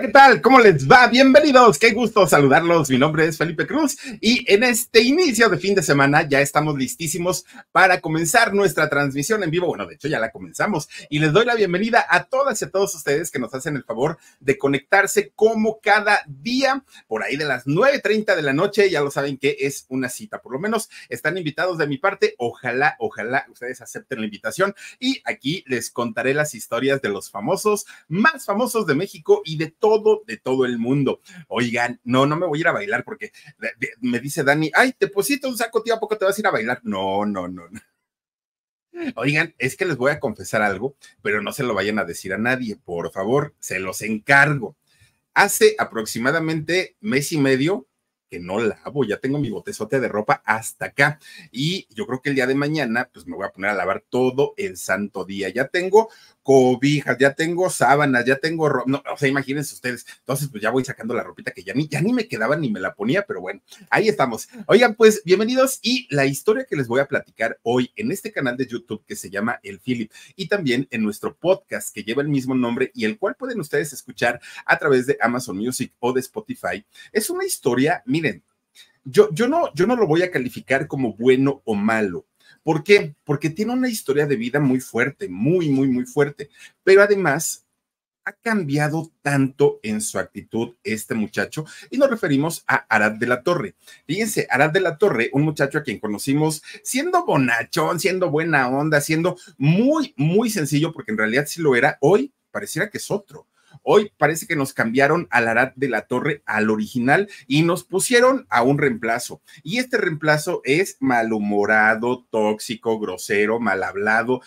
¿qué tal? ¿Cómo les va? Bienvenidos, qué gusto saludarlos. Mi nombre es Felipe Cruz y en este inicio de fin de semana ya estamos listísimos para comenzar nuestra transmisión en vivo. Bueno, de hecho ya la comenzamos y les doy la bienvenida a todas y a todos ustedes que nos hacen el favor de conectarse como cada día por ahí de las 9.30 de la noche. Ya lo saben que es una cita, por lo menos están invitados de mi parte. Ojalá, ojalá ustedes acepten la invitación y aquí les contaré las historias de los famosos, más famosos de México y de todo todo, de todo el mundo. Oigan, no, no me voy a ir a bailar porque me dice Dani, ay, te pusiste un saco, tío, ¿a poco te vas a ir a bailar? No, no, no. no. Oigan, es que les voy a confesar algo, pero no se lo vayan a decir a nadie, por favor, se los encargo. Hace aproximadamente mes y medio que no lavo, ya tengo mi botezote de ropa hasta acá. Y yo creo que el día de mañana, pues me voy a poner a lavar todo el santo día. Ya tengo cobijas, ya tengo sábanas, ya tengo ropa, o sea, imagínense ustedes, entonces pues ya voy sacando la ropita que ya ni, ya ni me quedaba ni me la ponía, pero bueno, ahí estamos. Oigan, pues bienvenidos y la historia que les voy a platicar hoy en este canal de YouTube que se llama El Philip y también en nuestro podcast que lleva el mismo nombre y el cual pueden ustedes escuchar a través de Amazon Music o de Spotify, es una historia, miren, yo, yo, no, yo no lo voy a calificar como bueno o malo. ¿Por qué? Porque tiene una historia de vida muy fuerte, muy, muy, muy fuerte. Pero además ha cambiado tanto en su actitud este muchacho y nos referimos a Arad de la Torre. Fíjense, Arad de la Torre, un muchacho a quien conocimos siendo bonachón, siendo buena onda, siendo muy, muy sencillo, porque en realidad sí lo era, hoy pareciera que es otro Hoy parece que nos cambiaron al Arat de la Torre al original y nos pusieron a un reemplazo. Y este reemplazo es malhumorado, tóxico, grosero, mal hablado.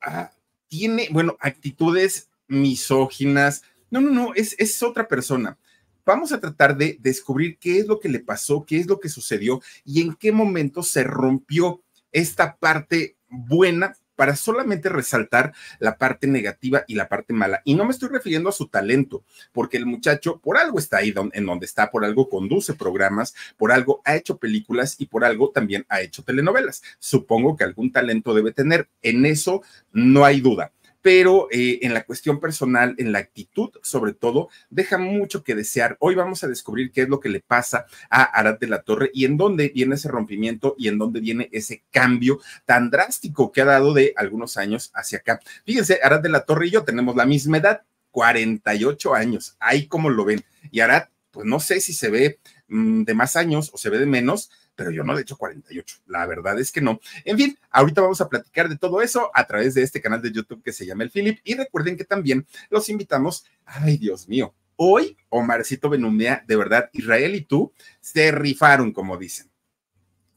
Ah, tiene, bueno, actitudes misóginas. No, no, no, es, es otra persona vamos a tratar de descubrir qué es lo que le pasó, qué es lo que sucedió y en qué momento se rompió esta parte buena para solamente resaltar la parte negativa y la parte mala. Y no me estoy refiriendo a su talento, porque el muchacho por algo está ahí en donde está, por algo conduce programas, por algo ha hecho películas y por algo también ha hecho telenovelas. Supongo que algún talento debe tener, en eso no hay duda pero eh, en la cuestión personal, en la actitud sobre todo, deja mucho que desear. Hoy vamos a descubrir qué es lo que le pasa a Arad de la Torre y en dónde viene ese rompimiento y en dónde viene ese cambio tan drástico que ha dado de algunos años hacia acá. Fíjense, Arad de la Torre y yo tenemos la misma edad, 48 años, ahí como lo ven. Y Arad, pues no sé si se ve mm, de más años o se ve de menos, pero yo no de hecho, 48. La verdad es que no. En fin, ahorita vamos a platicar de todo eso a través de este canal de YouTube que se llama El Philip. Y recuerden que también los invitamos. Ay, Dios mío. Hoy, Omarcito Benumea, de verdad, Israel y tú se rifaron, como dicen.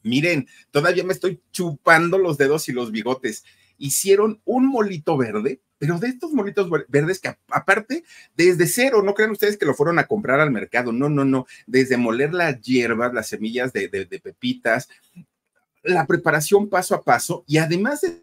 Miren, todavía me estoy chupando los dedos y los bigotes. Hicieron un molito verde pero de estos molitos verdes que aparte desde cero, no crean ustedes que lo fueron a comprar al mercado, no, no, no, desde moler las hierbas, las semillas de, pepitas, la preparación paso a paso y además de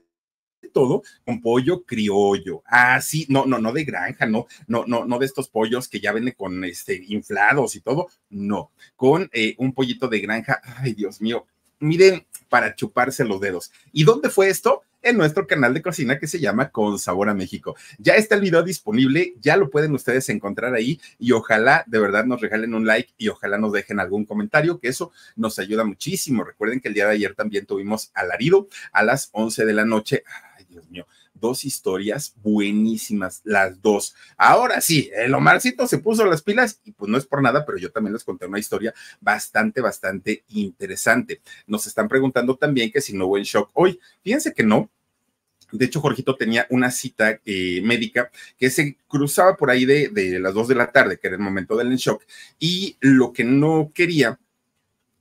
todo con pollo criollo. Ah, sí, no, no, no de granja, no, no, no, no de estos pollos que ya venden con este inflados y todo, no, con eh, un pollito de granja, ay Dios mío, miren, para chuparse los dedos. ¿Y dónde fue esto? en nuestro canal de cocina que se llama Con Sabor a México. Ya está el video disponible, ya lo pueden ustedes encontrar ahí y ojalá de verdad nos regalen un like y ojalá nos dejen algún comentario, que eso nos ayuda muchísimo. Recuerden que el día de ayer también tuvimos alarido a las 11 de la noche. Ay, Dios mío, dos historias buenísimas, las dos. Ahora sí, el Omarcito se puso las pilas y pues no es por nada, pero yo también les conté una historia bastante, bastante interesante. Nos están preguntando también que si no hubo el shock hoy. Fíjense que no, de hecho, Jorgito tenía una cita eh, médica que se cruzaba por ahí de, de, las 2 de la tarde, que era el momento del shock, y lo que no quería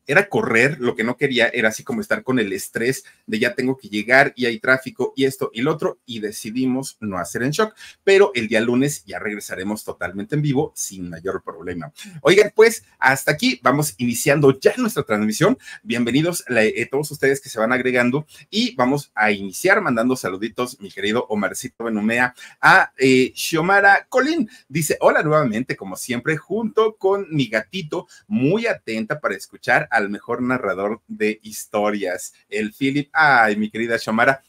era correr, lo que no quería era así como estar con el estrés de ya tengo que llegar y hay tráfico y esto y lo otro y decidimos no hacer en shock, pero el día lunes ya regresaremos totalmente en vivo sin mayor problema. Oigan, pues hasta aquí vamos iniciando ya nuestra transmisión. Bienvenidos a eh, todos ustedes que se van agregando y vamos a iniciar mandando saluditos, mi querido Omarcito Benumea, a eh, Xiomara Colín. Dice, hola nuevamente, como siempre, junto con mi gatito, muy atenta para escuchar al mejor narrador de historias, el Philip. Ay, mi querida Chamara,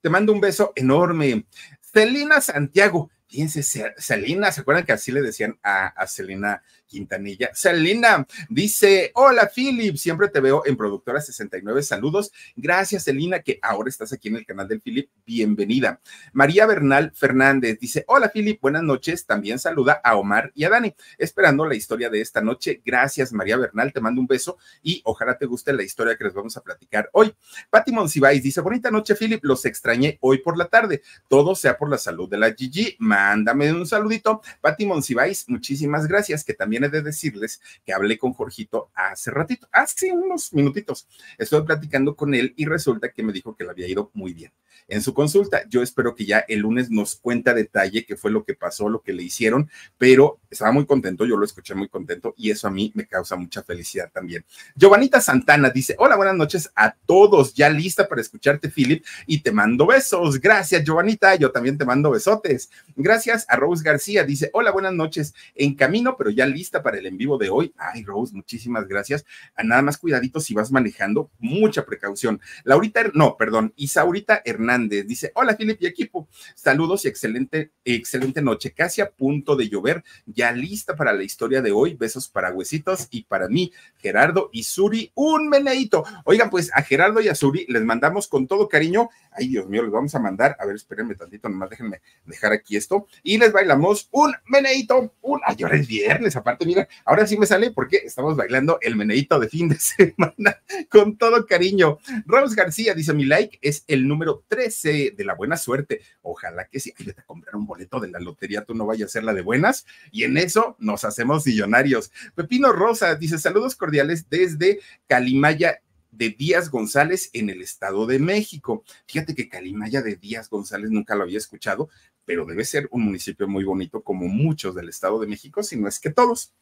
te mando un beso enorme. Celina Santiago, fíjense, Celina, ¿se acuerdan que así le decían a Celina Quintanilla. Selina dice, hola Philip, siempre te veo en Productora 69, saludos. Gracias Selina, que ahora estás aquí en el canal del Philip, bienvenida. María Bernal Fernández dice, hola Philip, buenas noches, también saluda a Omar y a Dani, esperando la historia de esta noche. Gracias María Bernal, te mando un beso y ojalá te guste la historia que les vamos a platicar hoy. Pati Monsiváis dice, bonita noche Philip, los extrañé hoy por la tarde, todo sea por la salud de la Gigi, mándame un saludito. Pati Monsiváis, muchísimas gracias, que también viene de decirles que hablé con Jorgito hace ratito, hace unos minutitos. Estoy platicando con él y resulta que me dijo que le había ido muy bien en su consulta. Yo espero que ya el lunes nos cuenta detalle qué fue lo que pasó, lo que le hicieron, pero estaba muy contento, yo lo escuché muy contento y eso a mí me causa mucha felicidad también. Giovanita Santana dice, hola, buenas noches a todos, ya lista para escucharte, Philip, y te mando besos. Gracias, Giovanita, yo también te mando besotes. Gracias a Rose García, dice, hola, buenas noches, en camino, pero ya lista lista para el en vivo de hoy. Ay, Rose, muchísimas gracias. Ah, nada más cuidadito si vas manejando, mucha precaución. Laurita, no, perdón, Isaurita Hernández dice: Hola, Filipe y equipo. Saludos y excelente, excelente noche. Casi a punto de llover, ya lista para la historia de hoy. Besos para huesitos y para mí, Gerardo y Suri, un meneito. Oigan, pues a Gerardo y a Suri les mandamos con todo cariño. Ay, Dios mío, les vamos a mandar. A ver, espérenme tantito, nomás déjenme dejar aquí esto. Y les bailamos un meneito, un. Ay, ahora es viernes, aparte mira, ahora sí me sale porque estamos bailando el menedito de fin de semana con todo cariño. Rose García dice: Mi like es el número 13 de la buena suerte. Ojalá que si te comprar un boleto de la lotería, tú no vayas a ser la de buenas. Y en eso nos hacemos millonarios. Pepino Rosa dice: Saludos cordiales desde Calimaya, de Díaz González en el Estado de México. Fíjate que Calimaya de Díaz González nunca lo había escuchado, pero debe ser un municipio muy bonito como muchos del Estado de México, si no es que todos.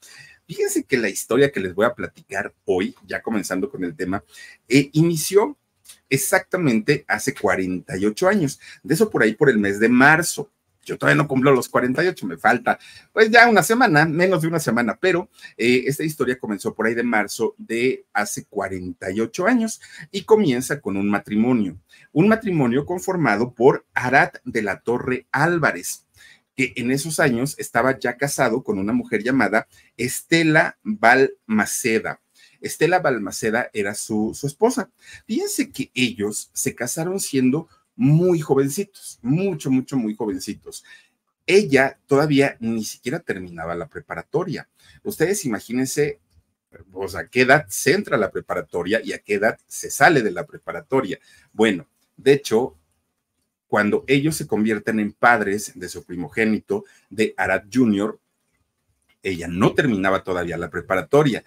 Fíjense que la historia que les voy a platicar hoy, ya comenzando con el tema, eh, inició exactamente hace 48 años, de eso por ahí por el mes de marzo. Yo todavía no cumplo los 48, me falta pues ya una semana, menos de una semana, pero eh, esta historia comenzó por ahí de marzo de hace 48 años y comienza con un matrimonio, un matrimonio conformado por Arat de la Torre Álvarez, que en esos años estaba ya casado con una mujer llamada Estela Balmaceda. Estela Balmaceda era su, su esposa. Fíjense que ellos se casaron siendo muy jovencitos, mucho, mucho, muy jovencitos. Ella todavía ni siquiera terminaba la preparatoria. Ustedes imagínense, a qué edad se entra a la preparatoria y a qué edad se sale de la preparatoria. Bueno, de hecho, cuando ellos se convierten en padres de su primogénito, de Arad Jr., ella no terminaba todavía la preparatoria,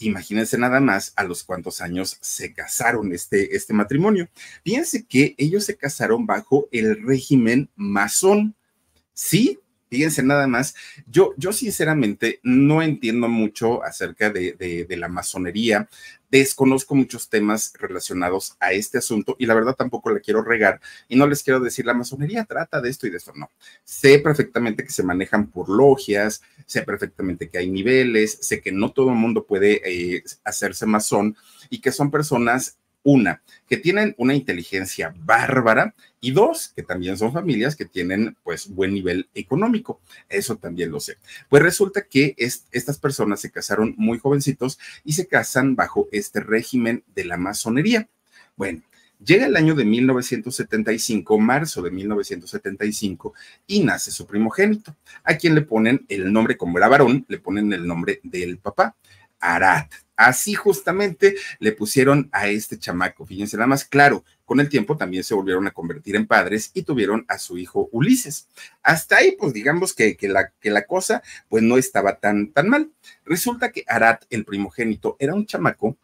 Imagínense nada más a los cuantos años se casaron este, este matrimonio. Fíjense que ellos se casaron bajo el régimen masón. Sí, fíjense nada más. Yo, yo sinceramente no entiendo mucho acerca de, de la masonería desconozco muchos temas relacionados a este asunto y la verdad tampoco la quiero regar y no les quiero decir la masonería trata de esto y de esto, no. Sé perfectamente que se manejan por logias, sé perfectamente que hay niveles, sé que no todo el mundo puede eh, hacerse masón y que son personas una, que tienen una inteligencia bárbara y dos, que también son familias que tienen pues buen nivel económico. Eso también lo sé. Pues resulta que estas personas se casaron muy jovencitos y se casan bajo este régimen de la masonería. Bueno, Llega el año de 1975, marzo de 1975, y nace su primogénito, a quien le ponen el nombre, como era varón, le ponen el nombre del papá, Arat. Así justamente le pusieron a este chamaco. Fíjense nada más, claro, con el tiempo también se volvieron a convertir en padres y tuvieron a su hijo Ulises. Hasta ahí, pues digamos que, que, la, que la cosa pues no estaba tan, tan mal. Resulta que Arat, el primogénito, era un chamaco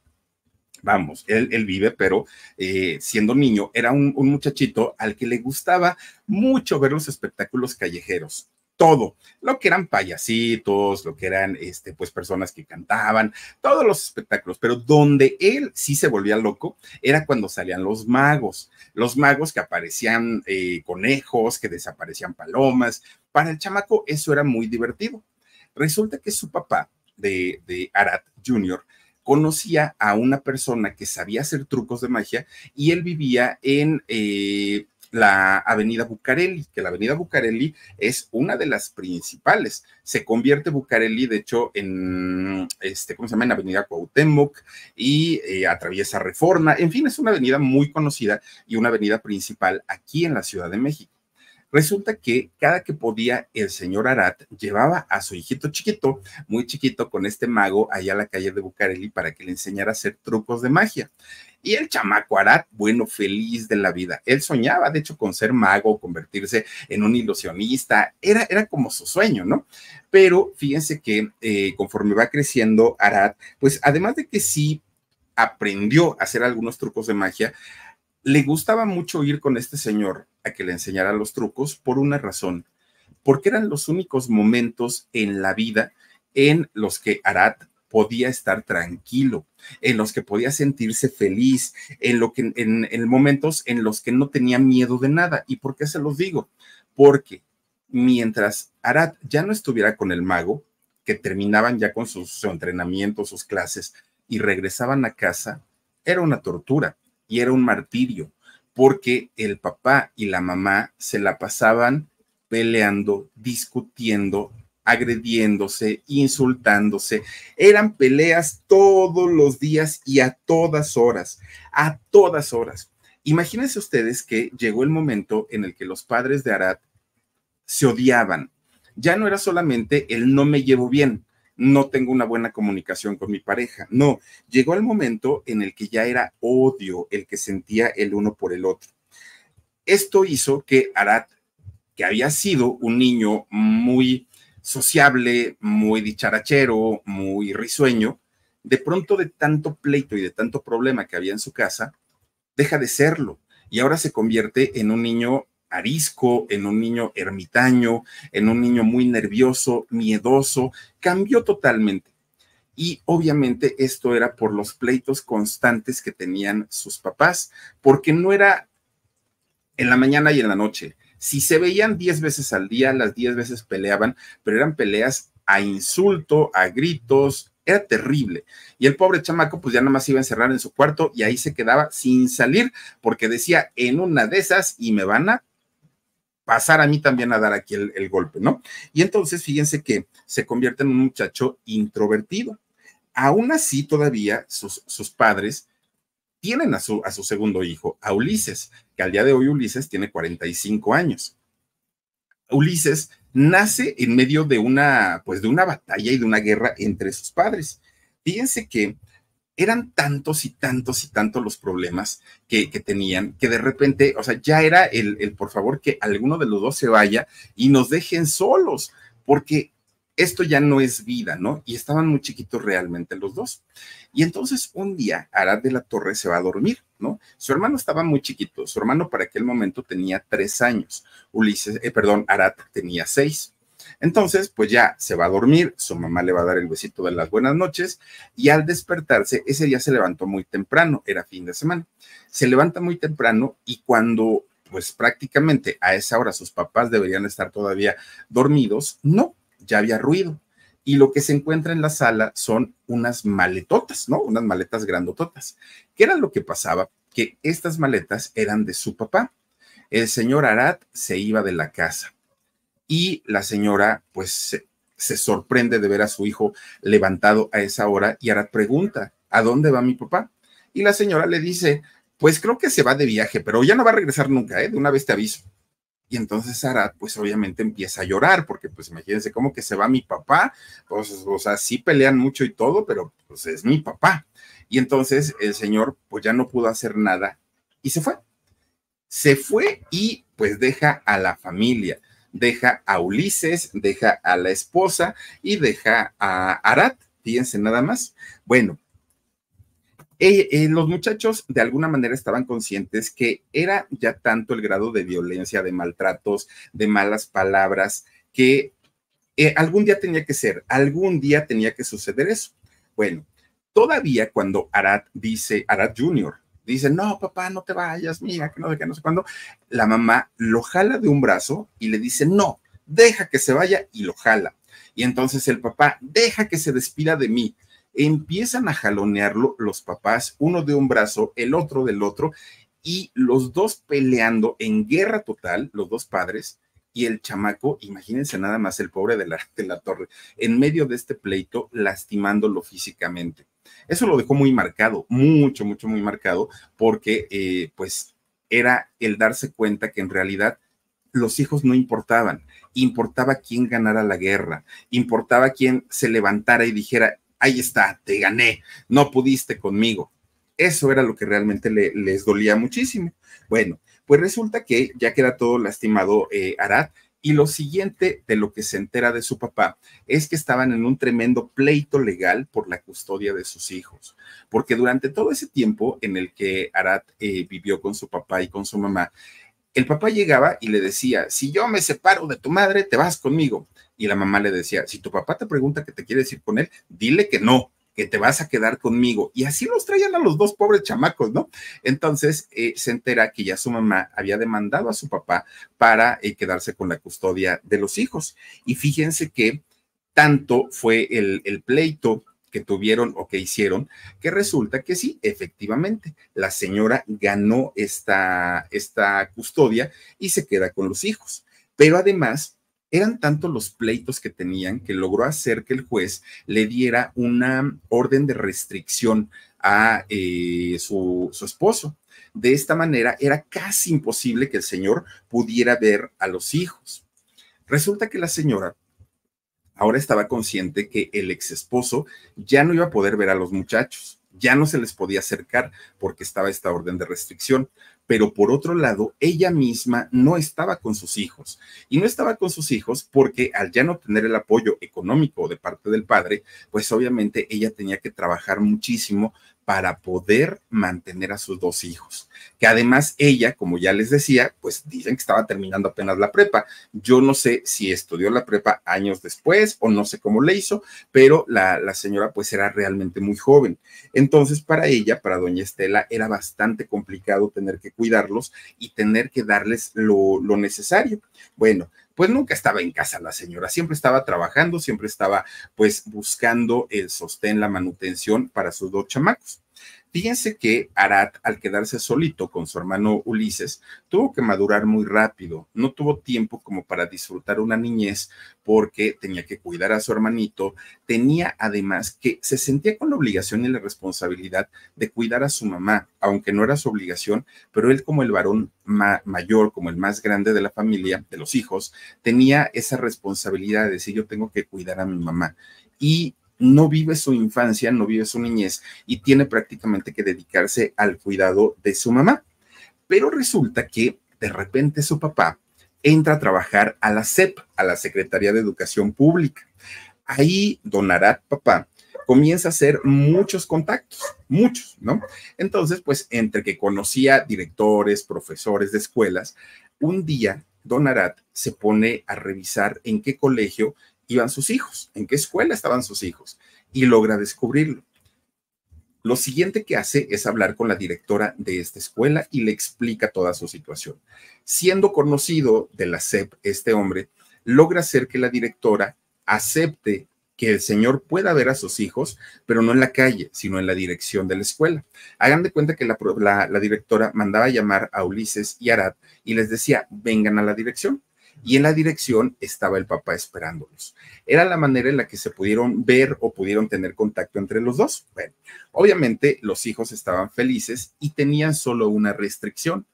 vamos, él, vive, pero eh, siendo niño era un, muchachito al que le gustaba mucho ver los espectáculos callejeros todo, lo que eran payasitos, lo que eran este, pues personas que cantaban, todos los espectáculos, pero donde él sí se volvía loco era cuando salían los magos, los magos que aparecían eh, conejos, que desaparecían palomas, para el chamaco eso era muy divertido. Resulta que su papá de, de Arat Jr., conocía a una persona que sabía hacer trucos de magia y él vivía en, eh, la avenida Bucareli, que la avenida Bucareli es una de las principales. Se convierte Bucareli, de hecho, en, este, ¿cómo llama? avenida Cuauhtémoc y eh, atraviesa Reforma. En fin, es una avenida muy conocida y una avenida principal aquí en la Ciudad de México. Resulta que cada que podía, el señor Arat llevaba a su hijito chiquito, muy chiquito, con este mago allá a la calle de Bucareli para que le enseñara a hacer trucos de magia. Y el chamaco Arat, bueno, feliz de la vida. Él soñaba, de hecho, con ser mago, convertirse en un ilusionista. Era, era como su sueño, ¿no? Pero fíjense que eh, conforme va creciendo Arat, pues además de que sí aprendió a hacer algunos trucos de magia, le gustaba mucho ir con este señor a que le enseñara los trucos por una razón, porque eran los únicos momentos en la vida en los que Arat podía estar tranquilo, en los que podía sentirse feliz, en, lo que, en, momentos en los que no tenía miedo de nada. ¿Y por qué se los digo? Porque mientras Arad ya no estuviera con el mago, que terminaban ya con sus, su sus clases, y regresaban a casa, era una tortura y era un martirio, porque el papá y la mamá se la pasaban peleando, discutiendo, agrediéndose, insultándose. Eran peleas todos los días y a todas horas, a todas horas. Imagínense ustedes que llegó el momento en el que los padres de Arad se odiaban. Ya no era solamente el no me llevo bien, no tengo una buena comunicación con mi pareja. No, llegó el momento en el que ya era odio el que sentía el uno por el otro. Esto hizo que Arad, que había sido un niño muy sociable, muy dicharachero, muy risueño, de pronto de tanto pleito y de tanto problema que había en su casa, deja de serlo y ahora se convierte en un niño arisco, en un niño ermitaño, en un niño muy nervioso, miedoso, cambió totalmente. Y obviamente esto era por los pleitos constantes que tenían sus papás, porque no era en la mañana y en la noche, si se veían diez veces al día, las 10 veces peleaban, pero eran peleas a insulto, a gritos, era terrible. Y el pobre chamaco, pues ya nada más iba a encerrar en su cuarto y ahí se quedaba sin salir, porque decía, en una de esas y me van a pasar a mí también a dar aquí el, golpe, ¿no? Y entonces fíjense que se convierte en un muchacho introvertido. Aún así, todavía sus padres tienen a su, a su segundo hijo, a Ulises, que al día de hoy Ulises tiene 45 años. Ulises nace en medio de una, pues de una batalla y de una guerra entre sus padres. Fíjense que eran tantos y tantos y tantos los problemas que, que, tenían, que de repente, o sea, ya era el, el, por favor que alguno de los dos se vaya y nos dejen solos, porque esto ya no es vida, ¿no? Y estaban muy chiquitos realmente los dos. Y entonces un día Arad de la Torre se va a dormir, ¿no? Su hermano estaba muy chiquito, su hermano para aquel momento tenía tres años, Ulises, eh, perdón, Arad tenía seis. Entonces, pues ya se va a dormir, su mamá le va a dar el besito de las buenas noches y al despertarse, ese día se levantó muy temprano, era fin de semana. Se levanta muy temprano y cuando pues prácticamente a esa hora sus papás deberían estar todavía dormidos, no, ya había ruido. Y lo que se encuentra en la sala son unas maletotas, ¿no? Unas maletas grandototas. ¿Qué era lo que pasaba? Que estas maletas eran de su papá. El señor Arad se iba de la casa y la señora, pues, se, sorprende de ver a su hijo levantado a esa hora y Arad pregunta, ¿a dónde va mi papá? Y la señora le dice, pues creo que se va de viaje, pero ya no va a regresar nunca, ¿eh? De una vez te aviso y entonces Arad pues obviamente empieza a llorar porque pues imagínense cómo que se va mi papá, pues o sea, sí pelean mucho y todo, pero pues es mi papá. Y entonces el señor pues ya no pudo hacer nada y se fue. Se fue y pues deja a la familia, deja a Ulises, deja a la esposa y deja a Arad. Fíjense nada más. Bueno, eh, eh, los muchachos de alguna manera estaban conscientes que era ya tanto el grado de violencia, de maltratos, de malas palabras, que eh, algún día tenía que ser, algún día tenía que suceder eso. Bueno, todavía cuando Arad dice, Arad Jr., dice, no, papá, no te vayas, mira, que no no sé cuándo, la mamá lo jala de un brazo y le dice, no, deja que se vaya y lo jala. Y entonces el papá, deja que se despida de mí empiezan a jalonearlo los papás, uno de un brazo, el otro del otro, y los dos peleando en guerra total, los dos padres, y el chamaco, imagínense nada más el pobre de la, de la torre, en medio de este pleito, lastimándolo físicamente. Eso lo dejó muy marcado, mucho, mucho, muy marcado, porque eh, pues era el darse cuenta que en realidad los hijos no importaban, importaba quién ganara la guerra, importaba quién se levantara y dijera, ahí está, te gané, no pudiste conmigo. Eso era lo que realmente les dolía muchísimo. Bueno, pues resulta que ya queda todo lastimado eh, Arad. Y lo siguiente de lo que se entera de su papá es que estaban en un tremendo pleito legal por la custodia de sus hijos, porque durante todo ese tiempo en el que Arad eh, vivió con su papá y con su mamá, el papá llegaba y le decía, si yo me separo de tu madre, te vas conmigo y la mamá le decía, si tu papá te pregunta que te quieres ir con él, dile que no, que te vas a quedar conmigo. Y así los traían a los dos pobres chamacos, ¿no? Entonces eh, se entera que ya su mamá había demandado a su papá para eh, quedarse con la custodia de los hijos. Y fíjense que tanto fue el, pleito que tuvieron o que hicieron, que resulta que sí, efectivamente, la señora ganó esta, esta custodia y se queda con los hijos. Pero además, eran tantos los pleitos que tenían que logró hacer que el juez le diera una orden de restricción a eh, su, su esposo. De esta manera era casi imposible que el señor pudiera ver a los hijos. Resulta que la señora ahora estaba consciente que el ex esposo ya no iba a poder ver a los muchachos, ya no se les podía acercar porque estaba esta orden de restricción pero por otro lado, ella misma no estaba con sus hijos. Y no estaba con sus hijos porque al ya no tener el apoyo económico de parte del padre, pues obviamente ella tenía que trabajar muchísimo para poder mantener a sus dos hijos. Que además ella, como ya les decía, pues dicen que estaba terminando apenas la prepa. Yo no sé si estudió la prepa años después o no sé cómo le hizo, pero la, señora pues era realmente muy joven. Entonces para ella, para doña Estela, era bastante complicado tener que cuidarlos y tener que darles lo, lo necesario. Bueno, pues nunca estaba en casa la señora, siempre estaba trabajando, siempre estaba pues buscando el sostén, la manutención para sus dos chamacos. Fíjense que Arat, al quedarse solito con su hermano Ulises, tuvo que madurar muy rápido, no tuvo tiempo como para disfrutar una niñez porque tenía que cuidar a su hermanito, tenía además que se sentía con la obligación y la responsabilidad de cuidar a su mamá, aunque no era su obligación, pero él como el varón mayor, como el más grande de la familia, de los hijos, tenía esa responsabilidad de decir yo tengo que cuidar a mi mamá. Y no vive su infancia, no vive su niñez y tiene prácticamente que dedicarse al cuidado de su mamá. Pero resulta que de repente su papá entra a trabajar a la SEP, a la Secretaría de Educación Pública. Ahí Don papá, comienza a hacer muchos contactos, muchos, ¿no? Entonces, pues entre que conocía directores, profesores de escuelas, un día Don se pone a revisar en qué colegio iban sus hijos, en qué escuela estaban sus hijos, y logra descubrirlo. Lo siguiente que hace es hablar con la directora de esta escuela y le explica toda su situación. Siendo conocido de la SEP, este hombre logra hacer que la directora acepte que el señor pueda ver a sus hijos, pero no en la calle, sino en la dirección de la escuela. Hagan de cuenta que la, directora mandaba llamar a Ulises y Arad y les decía, vengan a la dirección y en la dirección estaba el papá esperándolos. Era la manera en la que se pudieron ver o pudieron tener contacto entre los dos. Bueno, obviamente los hijos estaban felices y tenían solo una restricción.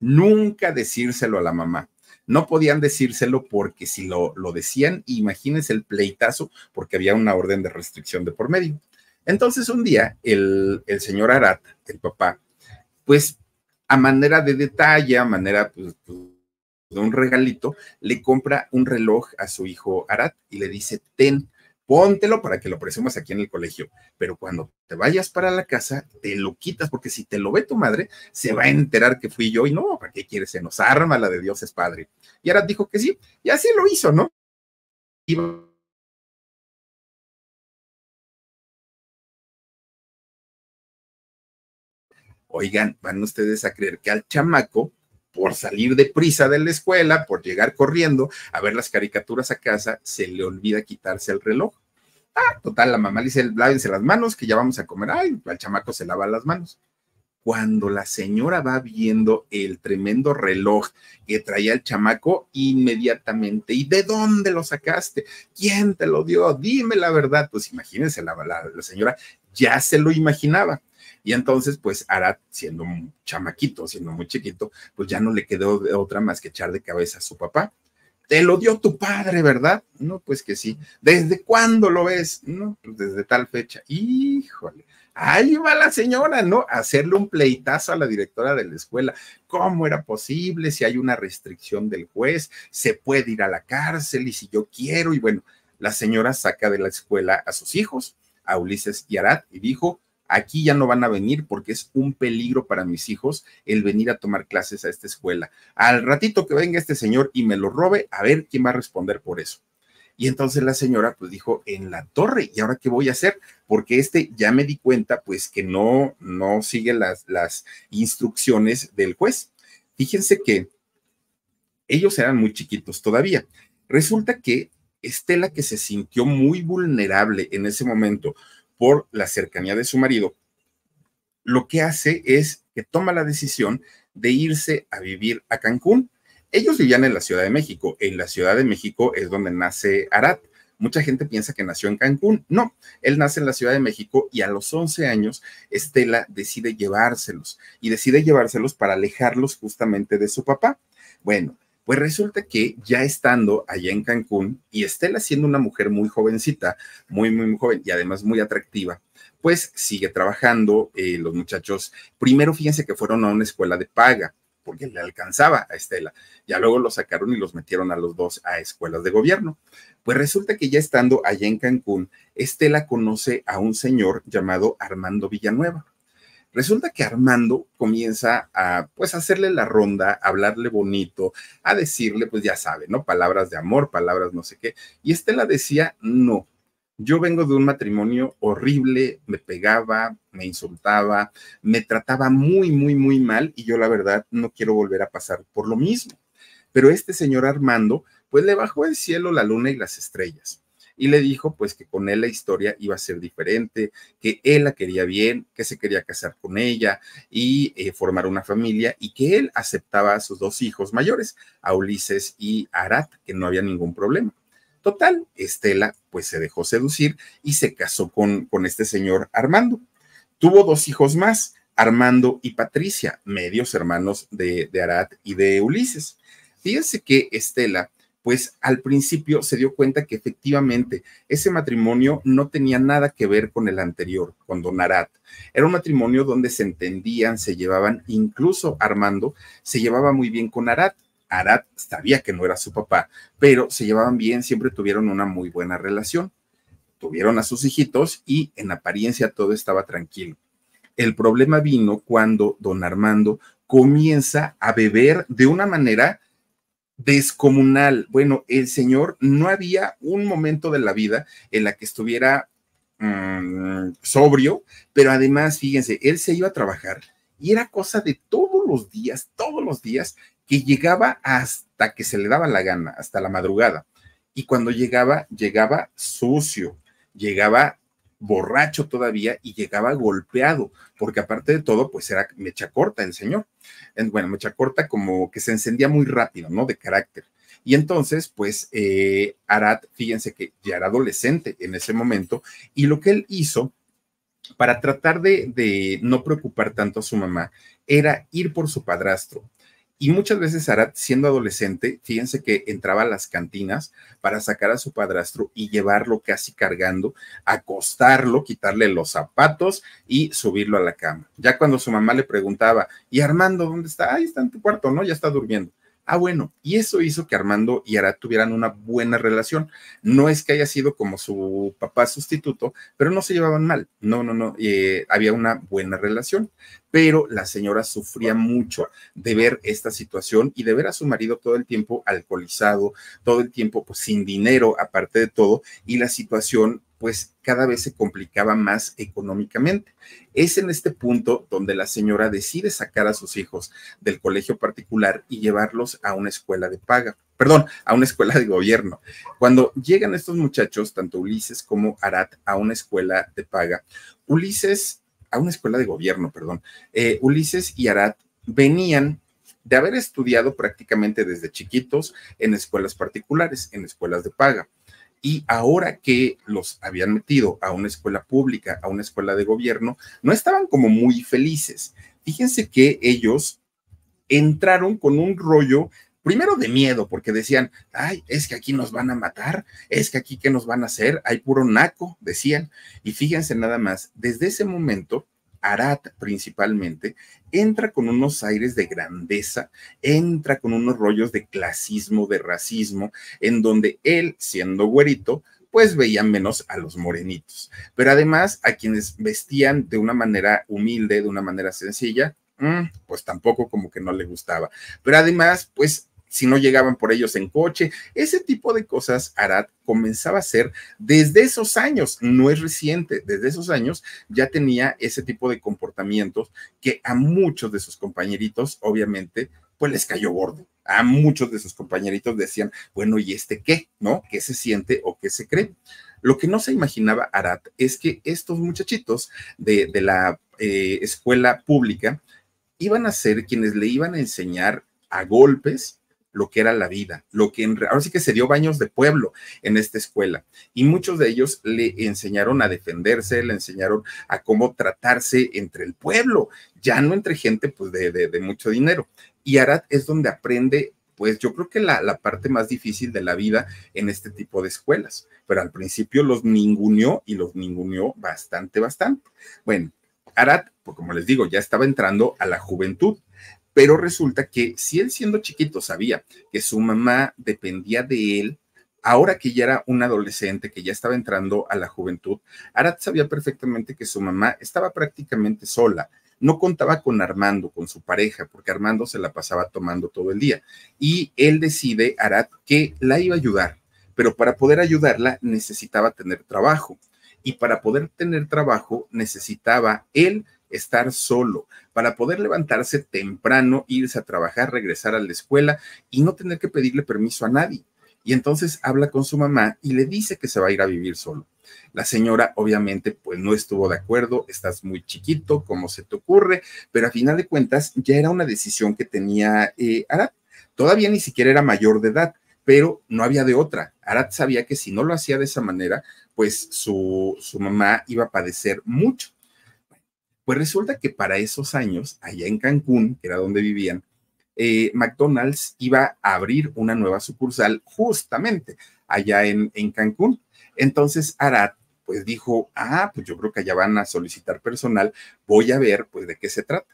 Nunca decírselo a la mamá. No podían decírselo porque si lo, lo decían, imagínense el pleitazo porque había una orden de restricción de por medio. Entonces un día el, señor Arat, el papá, pues a manera de detalle, a manera pues, pues, de un regalito, le compra un reloj a su hijo Arat y le dice, ten, póntelo para que lo presumas aquí en el colegio, pero cuando te vayas para la casa, te lo quitas, porque si te lo ve tu madre, se va a enterar que fui yo y no, ¿para qué quieres? Se nos arma la de Dios es padre. Y Arat dijo que sí, y así lo hizo, ¿no? Oigan, van ustedes a creer que al chamaco por salir prisa de la escuela, por llegar corriendo a ver las caricaturas a casa, se le olvida quitarse el reloj. Ah, total, la mamá le dice, lávense las manos, que ya vamos a comer. Ay, al chamaco se lava las manos. Cuando la señora va viendo el tremendo reloj que traía el chamaco, inmediatamente, ¿y de dónde lo sacaste? ¿Quién te lo dio? Dime la verdad. Pues imagínense, la, la señora ya se lo imaginaba y entonces, pues Arad, siendo un chamaquito, siendo muy chiquito, pues ya no le quedó de otra más que echar de cabeza a su papá. Te lo dio tu padre, ¿verdad? No, pues que sí. ¿Desde cuándo lo ves? No, pues desde tal fecha. Híjole. Ahí va la señora, ¿no? Hacerle un pleitazo a la directora de la escuela. ¿Cómo era posible? Si hay una restricción del juez, se puede ir a la cárcel y si yo quiero. Y bueno, la señora saca de la escuela a sus hijos, a Ulises y Arad, y dijo, Aquí ya no van a venir porque es un peligro para mis hijos el venir a tomar clases a esta escuela. Al ratito que venga este señor y me lo robe, a ver quién va a responder por eso. Y entonces la señora pues dijo, en la torre, ¿y ahora qué voy a hacer? Porque este ya me di cuenta pues que no, no sigue las, las instrucciones del juez. Fíjense que ellos eran muy chiquitos todavía. Resulta que Estela, que se sintió muy vulnerable en ese momento, por la cercanía de su marido, lo que hace es que toma la decisión de irse a vivir a Cancún. Ellos vivían en la Ciudad de México. En la Ciudad de México es donde nace Arat. Mucha gente piensa que nació en Cancún. No, él nace en la Ciudad de México y a los 11 años Estela decide llevárselos y decide llevárselos para alejarlos justamente de su papá. Bueno, pues resulta que ya estando allá en Cancún y Estela siendo una mujer muy jovencita, muy, muy, joven y además muy atractiva, pues sigue trabajando. Eh, los muchachos, primero fíjense que fueron a una escuela de paga porque le alcanzaba a Estela. Ya luego los sacaron y los metieron a los dos a escuelas de gobierno. Pues resulta que ya estando allá en Cancún, Estela conoce a un señor llamado Armando Villanueva Resulta que Armando comienza a, pues, hacerle la ronda, a hablarle bonito, a decirle, pues ya sabe, ¿no? Palabras de amor, palabras no sé qué. Y Estela decía, no, yo vengo de un matrimonio horrible, me pegaba, me insultaba, me trataba muy, muy, muy mal y yo la verdad no quiero volver a pasar por lo mismo. Pero este señor Armando, pues le bajó el cielo, la luna y las estrellas y le dijo pues que con él la historia iba a ser diferente, que él la quería bien, que se quería casar con ella y eh, formar una familia y que él aceptaba a sus dos hijos mayores, a Ulises y Arat, que no había ningún problema. Total, Estela pues se dejó seducir y se casó con, con este señor Armando. Tuvo dos hijos más, Armando y Patricia, medios hermanos de, de Arat y de Ulises. Fíjense que Estela pues al principio se dio cuenta que efectivamente ese matrimonio no tenía nada que ver con el anterior, con don Arat. Era un matrimonio donde se entendían, se llevaban, incluso Armando se llevaba muy bien con Arat. Arat sabía que no era su papá, pero se llevaban bien, siempre tuvieron una muy buena relación. Tuvieron a sus hijitos y en apariencia todo estaba tranquilo. El problema vino cuando don Armando comienza a beber de una manera descomunal. Bueno, el señor no había un momento de la vida en la que estuviera mm, sobrio, pero además, fíjense, él se iba a trabajar y era cosa de todos los días, todos los días, que llegaba hasta que se le daba la gana, hasta la madrugada. Y cuando llegaba, llegaba sucio, llegaba borracho todavía y llegaba golpeado, porque aparte de todo, pues era mecha corta el señor. Bueno, mecha corta como que se encendía muy rápido, ¿no? De carácter. Y entonces, pues, eh, Arad, fíjense que ya era adolescente en ese momento, y lo que él hizo para tratar de no preocupar tanto a su mamá era ir por su padrastro y muchas veces Arat, siendo adolescente, fíjense que entraba a las cantinas para sacar a su padrastro y llevarlo casi cargando, acostarlo, quitarle los zapatos y subirlo a la cama. Ya cuando su mamá le preguntaba, ¿y Armando dónde está? Ahí está en tu cuarto, ¿no? Ya está durmiendo. Ah, bueno, y eso hizo que Armando y Ara tuvieran una buena relación. No es que haya sido como su papá sustituto, pero no se llevaban mal. No, no, no, eh, había una buena relación. Pero la señora sufría mucho de ver esta situación y de ver a su marido todo el tiempo alcoholizado, todo el tiempo pues, sin dinero, aparte de todo, y la situación pues cada vez se complicaba más económicamente. Es en este punto donde la señora decide sacar a sus hijos del colegio particular y llevarlos a una escuela de paga, perdón, a una escuela de gobierno. Cuando llegan estos muchachos, tanto Ulises como Arat, a una escuela de paga, Ulises, a una escuela de gobierno, perdón, eh, Ulises y Arat venían de haber estudiado prácticamente desde chiquitos en escuelas particulares, en escuelas de paga y ahora que los habían metido a una escuela pública, a una escuela de gobierno, no estaban como muy felices. Fíjense que ellos entraron con un rollo primero de miedo, porque decían, ay, es que aquí nos van a matar, es que aquí qué nos van a hacer, hay puro naco, decían. Y fíjense nada más, desde ese momento Arat principalmente, entra con unos aires de grandeza, entra con unos rollos de clasismo, de racismo, en donde él, siendo güerito, pues veían menos a los morenitos, pero además a quienes vestían de una manera humilde, de una manera sencilla, mm, pues tampoco como que no le gustaba. Pero además, pues si no llegaban por ellos en coche. Ese tipo de cosas Arad comenzaba a hacer desde esos años, no es reciente, desde esos años ya tenía ese tipo de comportamientos que a muchos de sus compañeritos, obviamente, pues les cayó gordo. A muchos de sus compañeritos decían, bueno, ¿y este qué? ¿No? ¿Qué se siente o qué se cree? Lo que no se imaginaba Arad es que estos muchachitos de, la eh, escuela pública iban a ser quienes le iban a enseñar a golpes lo que era la vida, lo que en, ahora sí que se dio baños de pueblo en esta escuela. Y muchos de ellos le enseñaron a defenderse, le enseñaron a cómo tratarse entre el pueblo, ya no entre gente pues de, mucho dinero. Y Arad es donde aprende pues yo creo que la, parte más difícil de la vida en este tipo de escuelas. Pero al principio los ninguneó y los ninguneó bastante, bastante. Bueno, Arad, pues como les digo, ya estaba entrando a la juventud pero resulta que si él siendo chiquito sabía que su mamá dependía de él, ahora que ya era un adolescente, que ya estaba entrando a la juventud, Arad sabía perfectamente que su mamá estaba prácticamente sola. No contaba con Armando, con su pareja, porque Armando se la pasaba tomando todo el día. Y él decide, Arad, que la iba a ayudar, pero para poder ayudarla necesitaba tener trabajo. Y para poder tener trabajo necesitaba él estar solo, para poder levantarse temprano, irse a trabajar, regresar a la escuela y no tener que pedirle permiso a nadie. Y entonces habla con su mamá y le dice que se va a ir a vivir solo. La señora obviamente pues no estuvo de acuerdo, estás muy chiquito, ¿cómo se te ocurre? Pero a final de cuentas ya era una decisión que tenía eh, Arad. Todavía ni siquiera era mayor de edad, pero no había de otra. Arat sabía que si no lo hacía de esa manera, pues su, su mamá iba a padecer mucho. Pues resulta que para esos años, allá en Cancún, que era donde vivían, eh, McDonald's iba a abrir una nueva sucursal justamente allá en, en Cancún. Entonces Arad pues dijo, ah, pues yo creo que allá van a solicitar personal, voy a ver pues de qué se trata.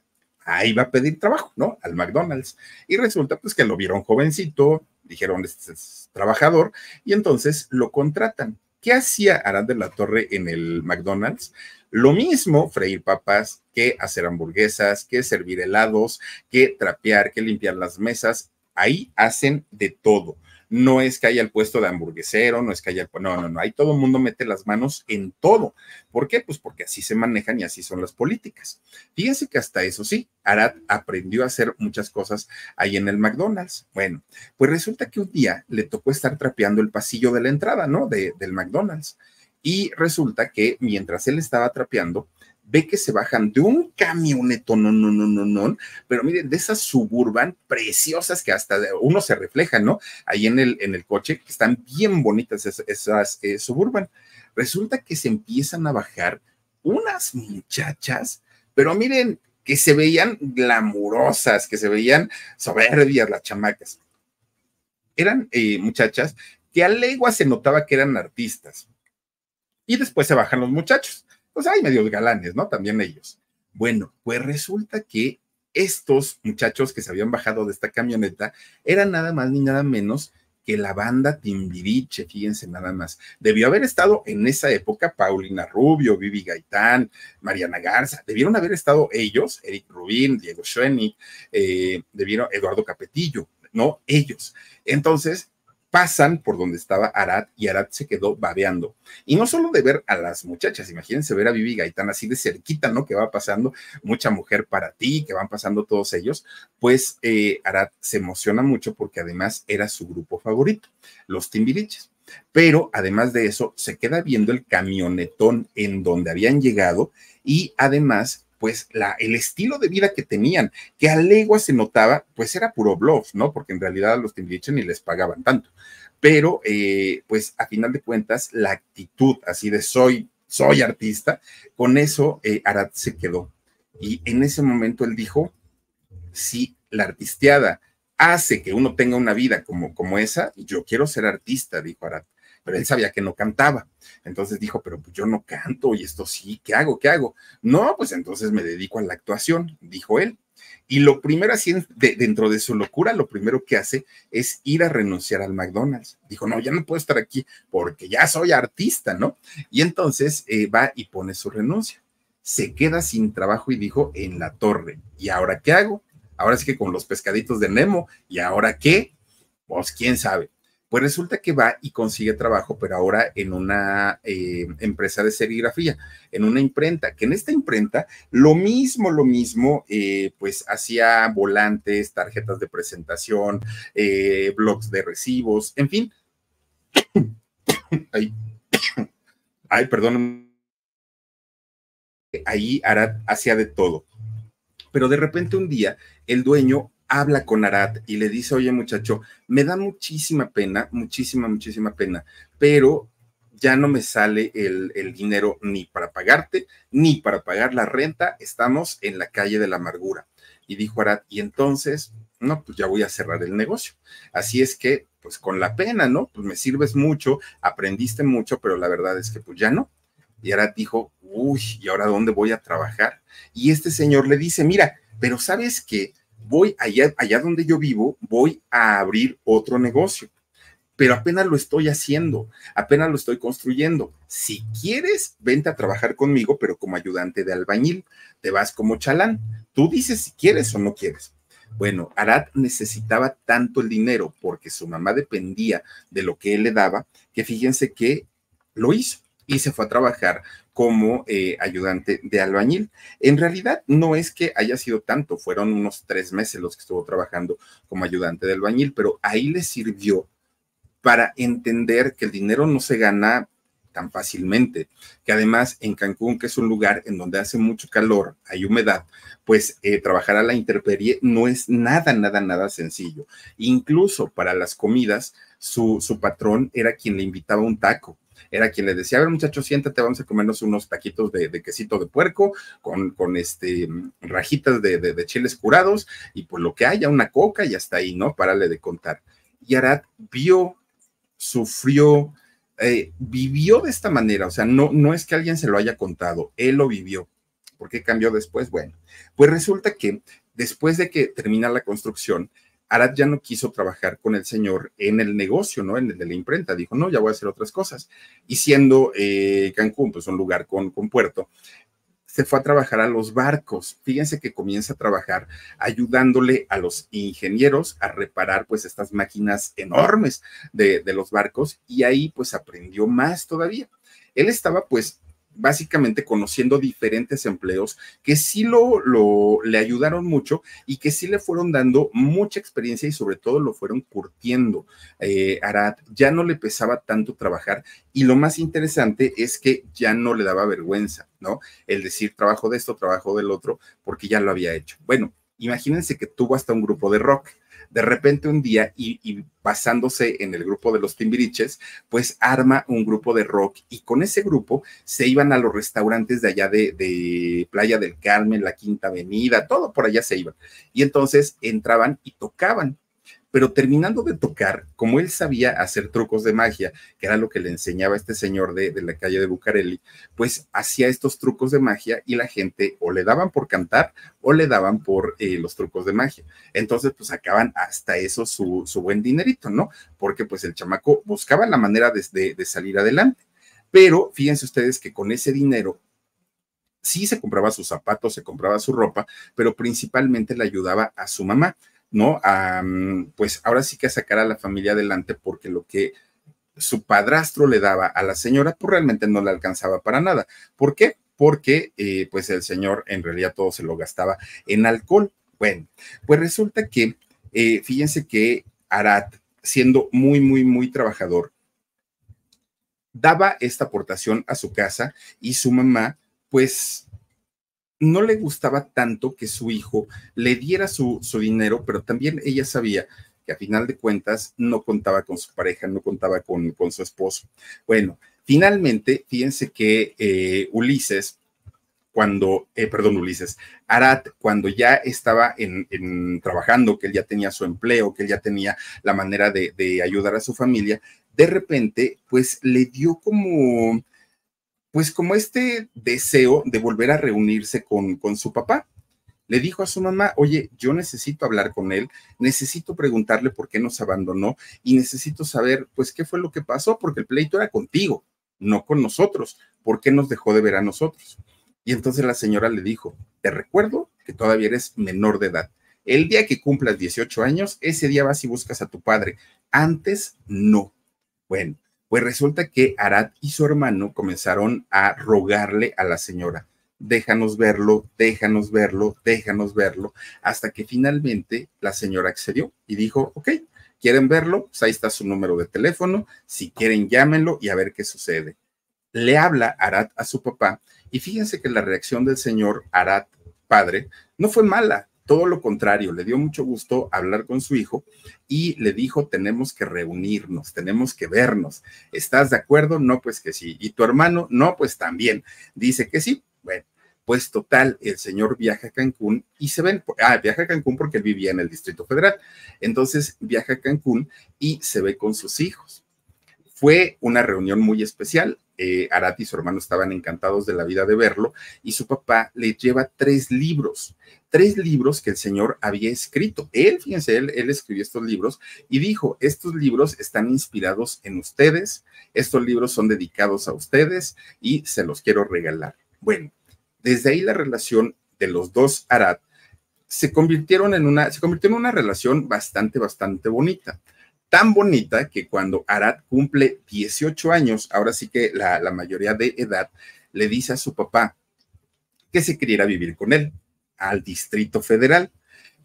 Ahí va a pedir trabajo, ¿no? Al McDonald's. Y resulta pues que lo vieron jovencito, dijeron, este es trabajador, y entonces lo contratan. ¿Qué hacía Arad de la Torre en el McDonald's? Lo mismo freír papas que hacer hamburguesas, que servir helados, que trapear, que limpiar las mesas. Ahí hacen de todo. No es que haya el puesto de hamburguesero, no es que haya, el, no, no, no, ahí todo el mundo mete las manos en todo. ¿Por qué? Pues porque así se manejan y así son las políticas. Fíjense que hasta eso sí, Arad aprendió a hacer muchas cosas ahí en el McDonald's. Bueno, pues resulta que un día le tocó estar trapeando el pasillo de la entrada, ¿no? del McDonald's y resulta que mientras él estaba trapeando, ve que se bajan de un camioneto, no, no, no, no, no, pero miren, de esas suburban preciosas que hasta uno se refleja, ¿no? Ahí en el, en el coche, que están bien bonitas esas, eh, suburban. Resulta que se empiezan a bajar unas muchachas, pero miren, que se veían glamurosas, que se veían soberbias las chamacas. Eran eh, muchachas que a legua se notaba que eran artistas y después se bajan los muchachos. Pues hay medios galanes, ¿no? También ellos. Bueno, pues resulta que estos muchachos que se habían bajado de esta camioneta eran nada más ni nada menos que la banda Timbiriche, fíjense nada más. Debió haber estado en esa época Paulina Rubio, Vivi Gaitán, Mariana Garza, debieron haber estado ellos, Eric Rubín, Diego Schoenig, eh, debieron Eduardo Capetillo, ¿no? Ellos. Entonces, pasan por donde estaba Arad y Arad se quedó babeando. Y no solo de ver a las muchachas, imagínense ver a Vivi Gaitán así de cerquita, ¿no? Que va pasando mucha mujer para ti, que van pasando todos ellos, pues eh, Arad se emociona mucho porque además era su grupo favorito, los Timbiriches. Pero además de eso, se queda viendo el camionetón en donde habían llegado y además pues la, el estilo de vida que tenían, que a legua se notaba, pues era puro bluff, ¿no? Porque en realidad a los Timbiriche ni les pagaban tanto. Pero, eh, pues a final de cuentas, la actitud así de soy, soy artista, con eso eh, Arat se quedó. Y en ese momento él dijo, si la artisteada hace que uno tenga una vida como, como esa, yo quiero ser artista, dijo Arad pero él sabía que no cantaba. Entonces dijo, pero pues, yo no canto y esto sí, ¿qué hago? ¿Qué hago? No, pues entonces me dedico a la actuación, dijo él. Y lo primero, así dentro de su locura, lo primero que hace es ir a renunciar al McDonald's. Dijo, no, ya no puedo estar aquí porque ya soy artista, ¿no? Y entonces eh, va y pone su renuncia. Se queda sin trabajo y dijo, en la torre. ¿Y ahora qué hago? Ahora sí que con los pescaditos de Nemo. ¿Y ahora qué? Pues quién sabe. Pues resulta que va y consigue trabajo, pero ahora en una eh, empresa de serigrafía, en una imprenta, que en esta imprenta lo mismo, lo mismo, eh, pues hacía volantes, tarjetas de presentación, eh, blogs de recibos, en fin. Ay, perdón. Ahí hará, hacía de todo. Pero de repente un día el dueño habla con Arat y le dice, oye muchacho, me da muchísima pena, muchísima, muchísima pena, pero ya no me sale el, dinero ni para pagarte, ni para pagar la renta, estamos en la calle de la amargura. Y dijo Arat, y entonces, no, pues ya voy a cerrar el negocio. Así es que, pues con la pena, ¿no? Pues me sirves mucho, aprendiste mucho, pero la verdad es que pues ya no. Y Arat dijo, uy, ¿y ahora dónde voy a trabajar? Y este señor le dice, mira, pero ¿sabes que voy allá, allá donde yo vivo, voy a abrir otro negocio, pero apenas lo estoy haciendo, apenas lo estoy construyendo. Si quieres, vente a trabajar conmigo, pero como ayudante de albañil, te vas como chalán. Tú dices si quieres o no quieres. Bueno, Arad necesitaba tanto el dinero porque su mamá dependía de lo que él le daba, que fíjense que lo hizo y se fue a trabajar como eh, ayudante de albañil. En realidad no es que haya sido tanto, fueron unos tres meses los que estuvo trabajando como ayudante de albañil, pero ahí le sirvió para entender que el dinero no se gana tan fácilmente, que además en Cancún, que es un lugar en donde hace mucho calor, hay humedad, pues eh, trabajar a la intemperie no es nada, nada, nada sencillo. Incluso para las comidas, su patrón era quien le invitaba un taco era quien le decía, a ver muchachos, siéntate, vamos a comernos unos taquitos de, quesito de puerco con, con este, rajitas de, chiles curados y pues lo que haya, una coca y hasta ahí, ¿no? Párale de contar. Y Arad vio, sufrió, eh, vivió de esta manera, o sea, no, no es que alguien se lo haya contado, él lo vivió. ¿Por qué cambió después? Bueno, pues resulta que después de que termina la construcción, Arad ya no quiso trabajar con el señor en el negocio, ¿no? En el de la imprenta. Dijo, no, ya voy a hacer otras cosas. Y siendo eh, Cancún, pues un lugar con, con puerto, se fue a trabajar a los barcos. Fíjense que comienza a trabajar ayudándole a los ingenieros a reparar pues estas máquinas enormes de, de los barcos y ahí pues aprendió más todavía. Él estaba pues básicamente conociendo diferentes empleos que sí lo, lo, le ayudaron mucho y que sí le fueron dando mucha experiencia y sobre todo lo fueron curtiendo. Eh, Arad ya no le pesaba tanto trabajar y lo más interesante es que ya no le daba vergüenza, ¿no? El decir trabajo de esto, trabajo del otro, porque ya lo había hecho. Bueno, imagínense que tuvo hasta un grupo de rock de repente un día y, basándose en el grupo de los timbiriches, pues arma un grupo de rock y con ese grupo se iban a los restaurantes de allá de, de, Playa del Carmen, la Quinta Avenida, todo por allá se iban. Y entonces entraban y tocaban pero terminando de tocar, como él sabía hacer trucos de magia, que era lo que le enseñaba este señor de, de la calle de Bucareli, pues hacía estos trucos de magia y la gente o le daban por cantar o le daban por eh, los trucos de magia. Entonces, pues sacaban hasta eso su, buen dinerito, ¿no? Porque pues el chamaco buscaba la manera de, de salir adelante. Pero fíjense ustedes que con ese dinero sí se compraba sus zapatos, se compraba su ropa, pero principalmente le ayudaba a su mamá ¿no? Mm, pues ahora sí que a sacar a la familia adelante porque lo que su padrastro le daba a la señora, pues realmente no le alcanzaba para nada. ¿Por qué? Porque eh, pues el señor en realidad todo se lo gastaba en alcohol. Bueno, pues resulta que, eh, fíjense que Arat, siendo muy, muy, muy trabajador, daba esta aportación a su casa y su mamá, pues no le gustaba tanto que su hijo le diera su, su, dinero, pero también ella sabía que a final de cuentas no contaba con su pareja, no contaba con, con su esposo. Bueno, finalmente, fíjense que eh, Ulises, cuando, eh, perdón, Ulises, Arat, cuando ya estaba trabajando, que él ya tenía su empleo, que él ya tenía la manera de, de ayudar a su familia, de repente, pues le dio como, pues como este deseo de volver a reunirse con, su papá. Le dijo a su mamá, oye, yo necesito hablar con él, necesito preguntarle por qué nos abandonó y necesito saber, pues, qué fue lo que pasó, porque el pleito era contigo, no con nosotros, por qué nos dejó de ver a nosotros. Y entonces la señora le dijo, te recuerdo que todavía eres menor de edad. El día que cumplas 18 años, ese día vas y buscas a tu padre. Antes no. Bueno, pues resulta que Arad y su hermano comenzaron a rogarle a la señora, déjanos verlo, déjanos verlo, déjanos verlo, hasta que finalmente la señora accedió y dijo, ok, quieren verlo, pues ahí está su número de teléfono, si quieren llámenlo y a ver qué sucede. Le habla Arad a su papá y fíjense que la reacción del señor Arad padre no fue mala, todo lo contrario, le dio mucho gusto hablar con su hijo y le dijo, tenemos que reunirnos, tenemos que vernos. ¿Estás de acuerdo? No, pues que sí. ¿Y tu hermano? No, pues también. Dice que sí. Bueno, pues total, el señor viaja a Cancún y se ven, ah, viaja a Cancún porque él vivía en el Distrito Federal. Entonces viaja a Cancún y se ve con sus hijos. Fue una reunión muy especial eh, y su hermano estaban encantados de la vida de verlo, y su papá le lleva tres libros, tres libros que el señor había escrito. Él, fíjense, él, él escribió estos libros y dijo, estos libros están inspirados en ustedes, estos libros son dedicados a ustedes y se los quiero regalar. Bueno, desde ahí la relación de los dos Arat se convirtieron en una, se convirtió en una relación bastante, bastante bonita tan bonita que cuando Arad cumple 18 años, ahora sí que la, mayoría de edad, le dice a su papá que se quería vivir con él al Distrito Federal.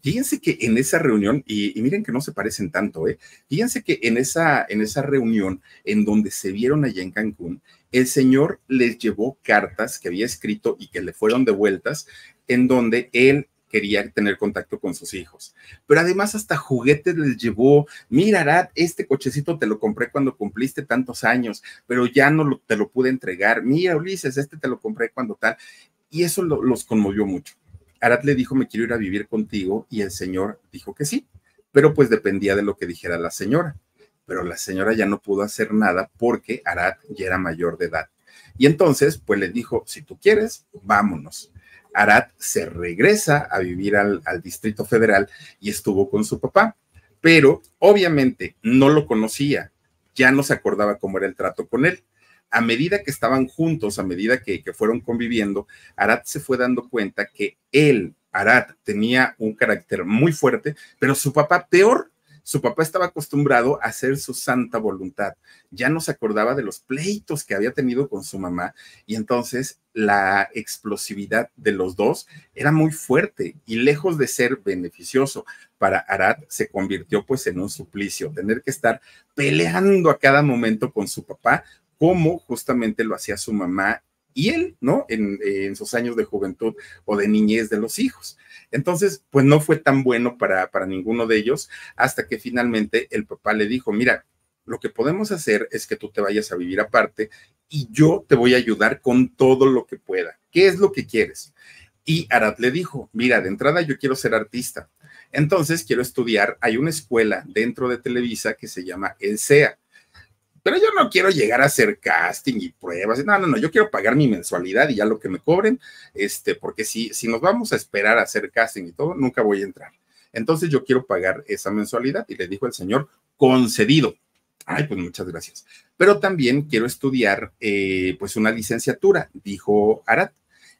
Fíjense que en esa reunión, y, miren que no se parecen tanto, ¿eh? Fíjense que en esa, en esa reunión en donde se vieron allá en Cancún, el señor les llevó cartas que había escrito y que le fueron devueltas, en donde él quería tener contacto con sus hijos. Pero además hasta juguetes les llevó, mira, Arad, este cochecito te lo compré cuando cumpliste tantos años, pero ya no te lo pude entregar. Mira, Ulises, este te lo compré cuando tal. Y eso los conmovió mucho. Arad le dijo, me quiero ir a vivir contigo, y el señor dijo que sí, pero pues dependía de lo que dijera la señora. Pero la señora ya no pudo hacer nada porque Arad ya era mayor de edad. Y entonces, pues le dijo, si tú quieres, vámonos. Arad se regresa a vivir al, Distrito Federal y estuvo con su papá, pero obviamente no lo conocía, ya no se acordaba cómo era el trato con él a medida que estaban juntos, a medida que, que, fueron conviviendo, Arat se fue dando cuenta que él, Arad, tenía un carácter muy fuerte, pero su papá peor. Su papá estaba acostumbrado a hacer su santa voluntad. Ya no se acordaba de los pleitos que había tenido con su mamá y entonces la explosividad de los dos era muy fuerte y lejos de ser beneficioso para Arad se convirtió pues en un suplicio, tener que estar peleando a cada momento con su papá como justamente lo hacía su mamá y él, ¿no? En, sus años de juventud o de niñez de los hijos. Entonces, pues no fue tan bueno para, para ninguno de ellos hasta que finalmente el papá le dijo, mira, lo que podemos hacer es que tú te vayas a vivir aparte y yo te voy a ayudar con todo lo que pueda. ¿Qué es lo que quieres? Y Arad le dijo, mira, de entrada yo quiero ser artista. Entonces quiero estudiar, hay una escuela dentro de Televisa que se llama El SEA pero yo no quiero llegar a hacer casting y pruebas. No, no, no, yo quiero pagar mi mensualidad y ya lo que me cobren, este, porque si, si nos vamos a esperar a hacer casting y todo, nunca voy a entrar. Entonces yo quiero pagar esa mensualidad y le dijo el señor, concedido. Ay, pues muchas gracias. Pero también quiero estudiar eh, pues una licenciatura, dijo Arat.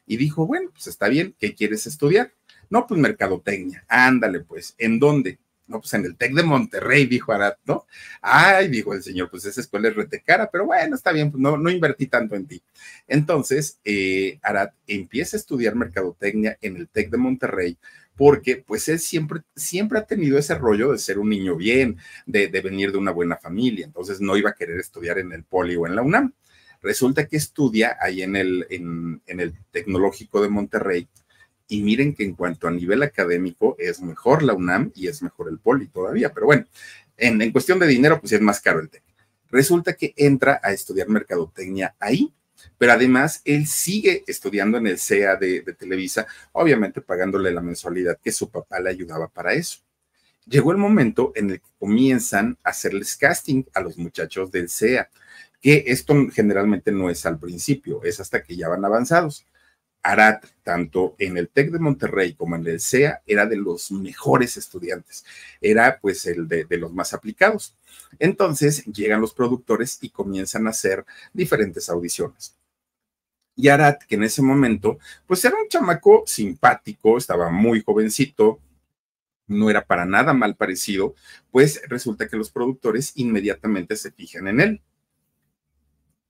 Y dijo, bueno, pues está bien, ¿qué quieres estudiar? No, pues mercadotecnia. Ándale, pues, ¿en dónde? No, pues en el TEC de Monterrey, dijo Arat, ¿no? Ay, dijo el señor, pues esa escuela es rete cara, pero bueno, está bien, pues, no, no invertí tanto en ti. Entonces, eh, Arat empieza a estudiar mercadotecnia en el TEC de Monterrey, porque pues él siempre, siempre ha tenido ese rollo de ser un niño bien, de, venir de una buena familia, entonces no iba a querer estudiar en el Poli o en la UNAM. Resulta que estudia ahí en el, en, en el Tecnológico de Monterrey y miren que en cuanto a nivel académico es mejor la UNAM y es mejor el Poli todavía, pero bueno, en, cuestión de dinero pues es más caro el TEC. Resulta que entra a estudiar mercadotecnia ahí, pero además él sigue estudiando en el CEA de, Televisa, obviamente pagándole la mensualidad que su papá le ayudaba para eso llegó el momento en el que comienzan a hacerles casting a los muchachos del CEA, que esto generalmente no es al principio, es hasta que ya van avanzados. Arad, tanto en el TEC de Monterrey como en el CEA, era de los mejores estudiantes, era pues el de, los más aplicados. Entonces llegan los productores y comienzan a hacer diferentes audiciones. Y Arad, que en ese momento, pues era un chamaco simpático, estaba muy jovencito, no era para nada mal parecido, pues resulta que los productores inmediatamente se fijan en él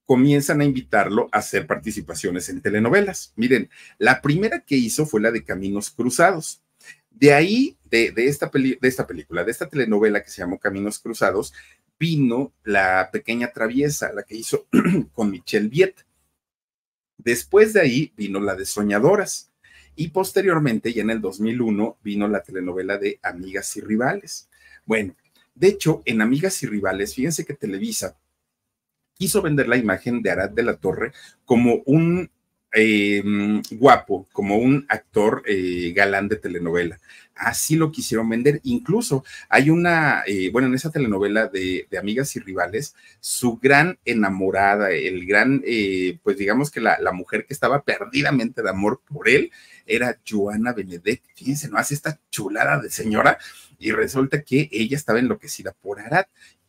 comienzan a invitarlo a hacer participaciones en telenovelas. Miren, la primera que hizo fue la de Caminos Cruzados. De ahí, de, esta, de esta película, de esta telenovela que se llamó Caminos Cruzados, vino La Pequeña Traviesa, la que hizo con Michelle Viet. Después de ahí vino la de Soñadoras. Y posteriormente, ya en el 2001, vino la telenovela de Amigas y Rivales. Bueno, de hecho, en Amigas y Rivales, fíjense que Televisa quiso vender la imagen de Arad de la Torre como un em, guapo, como un actor eh, galán de telenovela. Así lo quisieron vender. Incluso hay una, eh, bueno, en esa telenovela de, Amigas y Rivales, su gran enamorada, el gran, eh, pues digamos que la, mujer que estaba perdidamente de amor por él, era Joana Benedetti. Fíjense, no hace esta chulada de señora. Y resulta que ella estaba enloquecida por Arad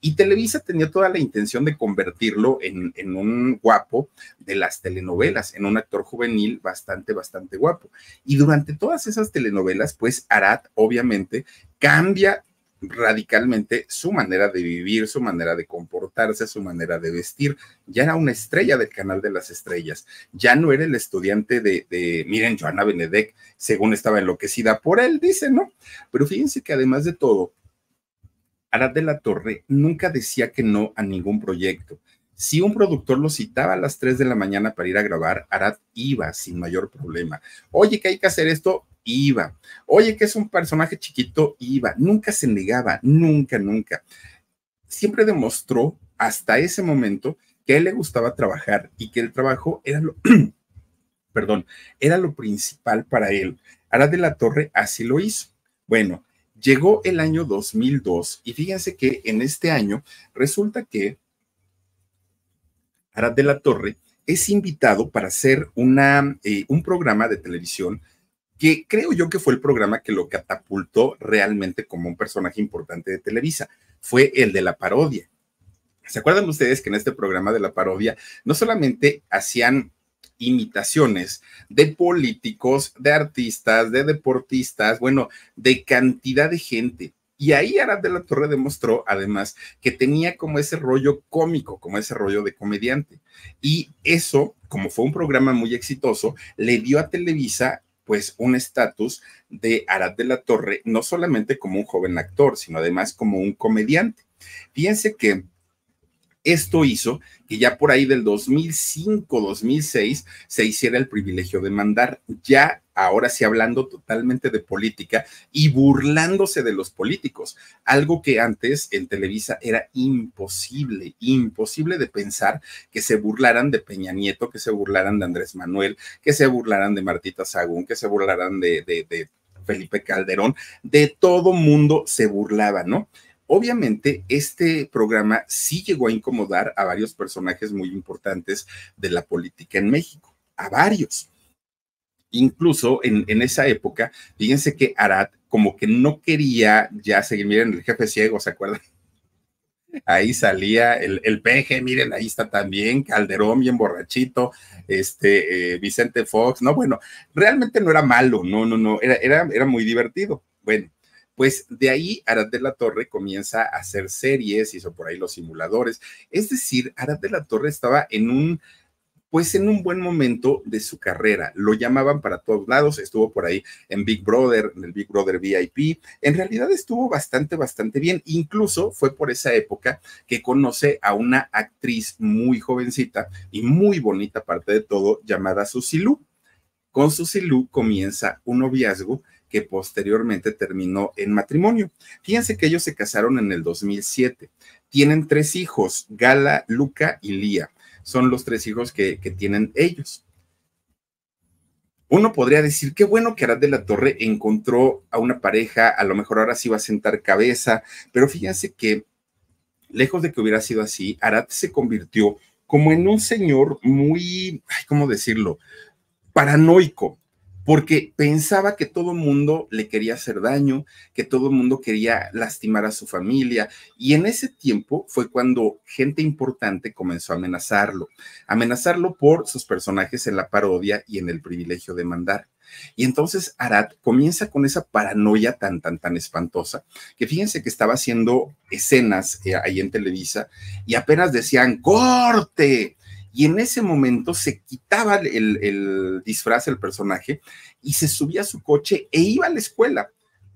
y Televisa tenía toda la intención de convertirlo en, en, un guapo de las telenovelas, en un actor juvenil bastante, bastante guapo. Y durante todas esas telenovelas, pues Arad obviamente cambia radicalmente su manera de vivir, su manera de comportarse, su manera de vestir. Ya era una estrella del canal de las estrellas. Ya no era el estudiante de, de miren, Joana Benedek, según estaba enloquecida por él, dice, ¿no? Pero fíjense que además de todo, Arad de la Torre nunca decía que no a ningún proyecto. Si un productor lo citaba a las 3 de la mañana para ir a grabar, Arad iba sin mayor problema. Oye, que hay que hacer esto, iba. Oye, que es un personaje chiquito, iba. Nunca se negaba, nunca, nunca. Siempre demostró hasta ese momento que a él le gustaba trabajar y que el trabajo era lo, perdón, era lo principal para él. Arad de la Torre así lo hizo. Bueno, Llegó el año 2002 y fíjense que en este año resulta que Arad de la Torre es invitado para hacer una, eh, un programa de televisión que creo yo que fue el programa que lo catapultó realmente como un personaje importante de Televisa. Fue el de la parodia. ¿Se acuerdan ustedes que en este programa de la parodia no solamente hacían imitaciones de políticos, de artistas, de deportistas, bueno, de cantidad de gente. Y ahí Arad de la Torre demostró, además, que tenía como ese rollo cómico, como ese rollo de comediante. Y eso, como fue un programa muy exitoso, le dio a Televisa pues un estatus de Arad de la Torre, no solamente como un joven actor, sino además como un comediante. Fíjense que esto hizo que ya por ahí del 2005-2006 se hiciera el privilegio de mandar, ya ahora sí hablando totalmente de política y burlándose de los políticos, algo que antes en Televisa era imposible, imposible de pensar que se burlaran de Peña Nieto, que se burlaran de Andrés Manuel, que se burlaran de Martita Sagún, que se burlaran de, Felipe Calderón, de todo mundo se burlaba, ¿no? Obviamente, este programa sí llegó a incomodar a varios personajes muy importantes de la política en México, a varios. Incluso en, esa época, fíjense que Arad como que no quería ya seguir, miren, el jefe ciego, ¿se acuerdan? ahí salía el, peje, miren, ahí está también Calderón bien borrachito, este eh, Vicente Fox, no, bueno, realmente no era malo, no, no, no, era, era, era muy divertido. Bueno, pues de ahí Arad de la Torre comienza a hacer series, hizo por ahí los simuladores. Es decir, Arad de la Torre estaba en un pues en un buen momento de su carrera. Lo llamaban para todos lados, estuvo por ahí en Big Brother, en el Big Brother VIP. En realidad estuvo bastante, bastante bien. Incluso fue por esa época que conoce a una actriz muy jovencita y muy bonita, aparte de todo, llamada Susilu. Con Susilu comienza un noviazgo que posteriormente terminó en matrimonio. Fíjense que ellos se casaron en el 2007. Tienen tres hijos, Gala, Luca y Lía. Son los tres hijos que, tienen ellos. Uno podría decir, qué bueno que Arad de la Torre encontró a una pareja, a lo mejor ahora sí va a sentar cabeza, pero fíjense que lejos de que hubiera sido así, Arad se convirtió como en un señor muy, ¿cómo decirlo? Paranoico porque pensaba que todo el mundo le quería hacer daño, que todo el mundo quería lastimar a su familia. Y en ese tiempo fue cuando gente importante comenzó a amenazarlo, amenazarlo por sus personajes en la parodia y en el privilegio de mandar. Y entonces Arad comienza con esa paranoia tan, tan, tan espantosa, que fíjense que estaba haciendo escenas eh, ahí en Televisa y apenas decían, corte, y en ese momento se quitaba el, disfraz, el personaje, y se subía a su coche e iba a la escuela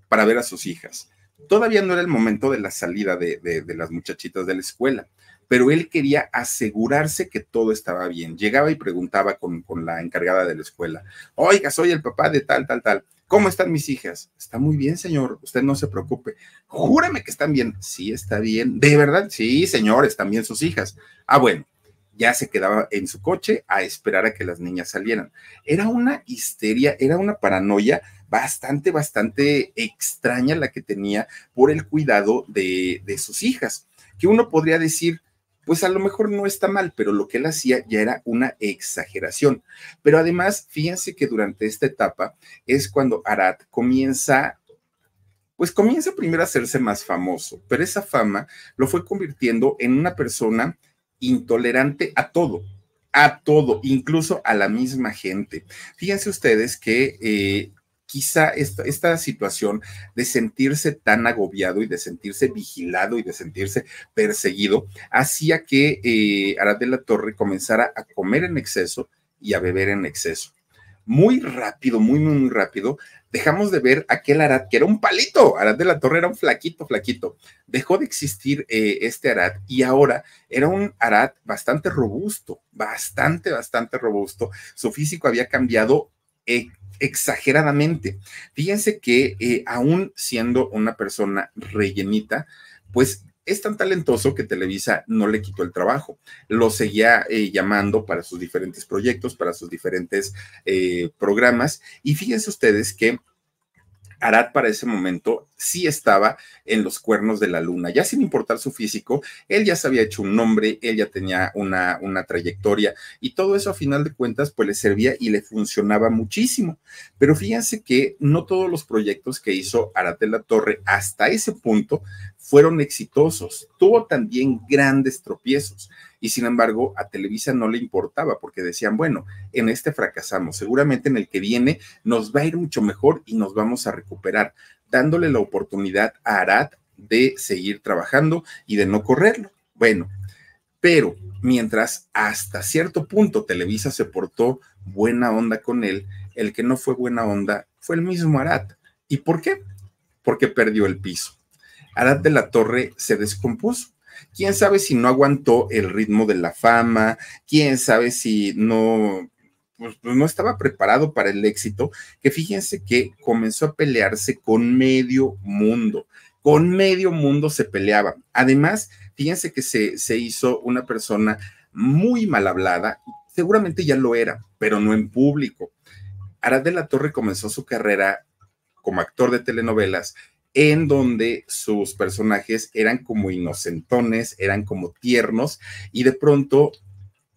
para ver a sus hijas. Todavía no era el momento de la salida de, de, las muchachitas de la escuela, pero él quería asegurarse que todo estaba bien. Llegaba y preguntaba con, con la encargada de la escuela, oiga, soy el papá de tal, tal, tal. ¿Cómo están mis hijas? Está muy bien, señor. Usted no se preocupe. Júrame que están bien. Sí, está bien. De verdad, sí, señor, están bien sus hijas. Ah, bueno, ya se quedaba en su coche a esperar a que las niñas salieran. Era una histeria, era una paranoia bastante, bastante extraña la que tenía por el cuidado de, sus hijas, que uno podría decir, pues a lo mejor no está mal, pero lo que él hacía ya era una exageración. Pero además, fíjense que durante esta etapa es cuando Arad comienza, pues comienza primero a hacerse más famoso, pero esa fama lo fue convirtiendo en una persona intolerante a todo, a todo, incluso a la misma gente. Fíjense ustedes que eh, quizá esta, situación de sentirse tan agobiado y de sentirse vigilado y de sentirse perseguido hacía que eh, Torre comenzara a comer en exceso y a beber en exceso muy rápido, muy, muy, rápido, dejamos de ver aquel Arad que era un palito. Arad de la Torre era un flaquito, flaquito. Dejó de existir eh, este Arad y ahora era un Arad bastante robusto, bastante, bastante robusto. Su físico había cambiado eh, exageradamente. Fíjense que eh, aún siendo una persona rellenita, pues es tan talentoso que Televisa no le quitó el trabajo, lo seguía eh, llamando para sus diferentes proyectos, para sus diferentes eh, programas. Y fíjense ustedes que Arad para ese momento sí estaba en los cuernos de la luna, ya sin importar su físico, él ya se había hecho un nombre, él ya tenía una, una trayectoria y todo eso a final de cuentas pues le servía y le funcionaba muchísimo. Pero fíjense que no todos los proyectos que hizo Arad de la Torre hasta ese punto fueron exitosos. Tuvo también grandes tropiezos y sin embargo a Televisa no le importaba porque decían, bueno, en este fracasamos, seguramente en el que viene nos va a ir mucho mejor y nos vamos a recuperar, dándole la oportunidad a Arad de seguir trabajando y de no correrlo. Bueno, pero mientras hasta cierto punto Televisa se portó buena onda con él, el que no fue buena onda fue el mismo Arad. ¿Y por qué? Porque perdió el piso. Arad de la Torre se descompuso. Quién sabe si no aguantó el ritmo de la fama, quién sabe si no, pues, pues, no estaba preparado para el éxito, que fíjense que comenzó a pelearse con medio mundo. Con medio mundo se peleaba. Además, fíjense que se, se hizo una persona muy mal hablada, seguramente ya lo era, pero no en público. Arad de la Torre comenzó su carrera como actor de telenovelas en donde sus personajes eran como inocentones, eran como tiernos y de pronto,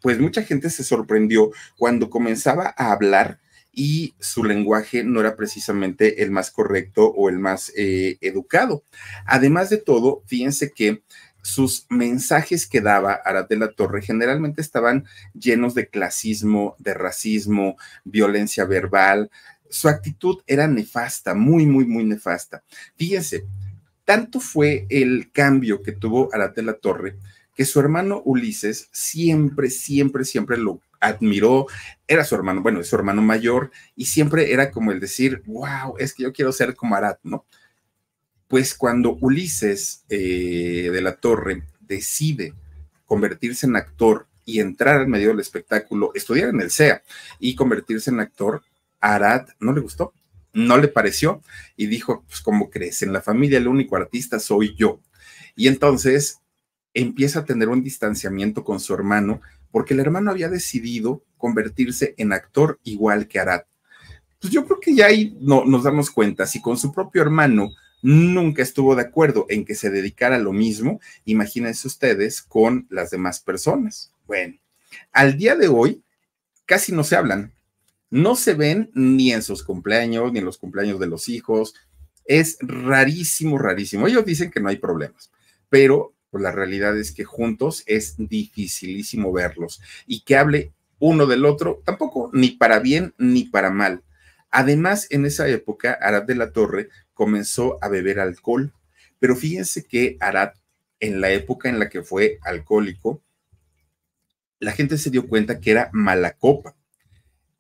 pues mucha gente se sorprendió cuando comenzaba a hablar y su lenguaje no era precisamente el más correcto o el más eh, educado. Además de todo, fíjense que sus mensajes que daba Arad de la Torre generalmente estaban llenos de clasismo, de racismo, violencia verbal, su actitud era nefasta, muy, muy, muy nefasta. Fíjense, tanto fue el cambio que tuvo de la Torre que su hermano Ulises siempre, siempre, siempre lo admiró, era su hermano, bueno, es su hermano mayor, y siempre era como el decir, wow, es que yo quiero ser como Arat, ¿no? Pues cuando Ulises eh, de la Torre decide convertirse en actor y entrar al medio del espectáculo, estudiar en el SEA y convertirse en actor, Arad no le gustó, no le pareció y dijo, pues como crees, en la familia el único artista soy yo. Y entonces empieza a tener un distanciamiento con su hermano porque el hermano había decidido convertirse en actor igual que Arad. Pues yo creo que ya ahí no, nos damos cuenta, si con su propio hermano nunca estuvo de acuerdo en que se dedicara a lo mismo, imagínense ustedes con las demás personas. Bueno, al día de hoy casi no se hablan, no se ven ni en sus cumpleaños, ni en los cumpleaños de los hijos. Es rarísimo, rarísimo. Ellos dicen que no hay problemas, pero pues, la realidad es que juntos es dificilísimo verlos y que hable uno del otro, tampoco ni para bien ni para mal. Además, en esa época, Arad de la Torre comenzó a beber alcohol, pero fíjense que Arad, en la época en la que fue alcohólico, la gente se dio cuenta que era mala copa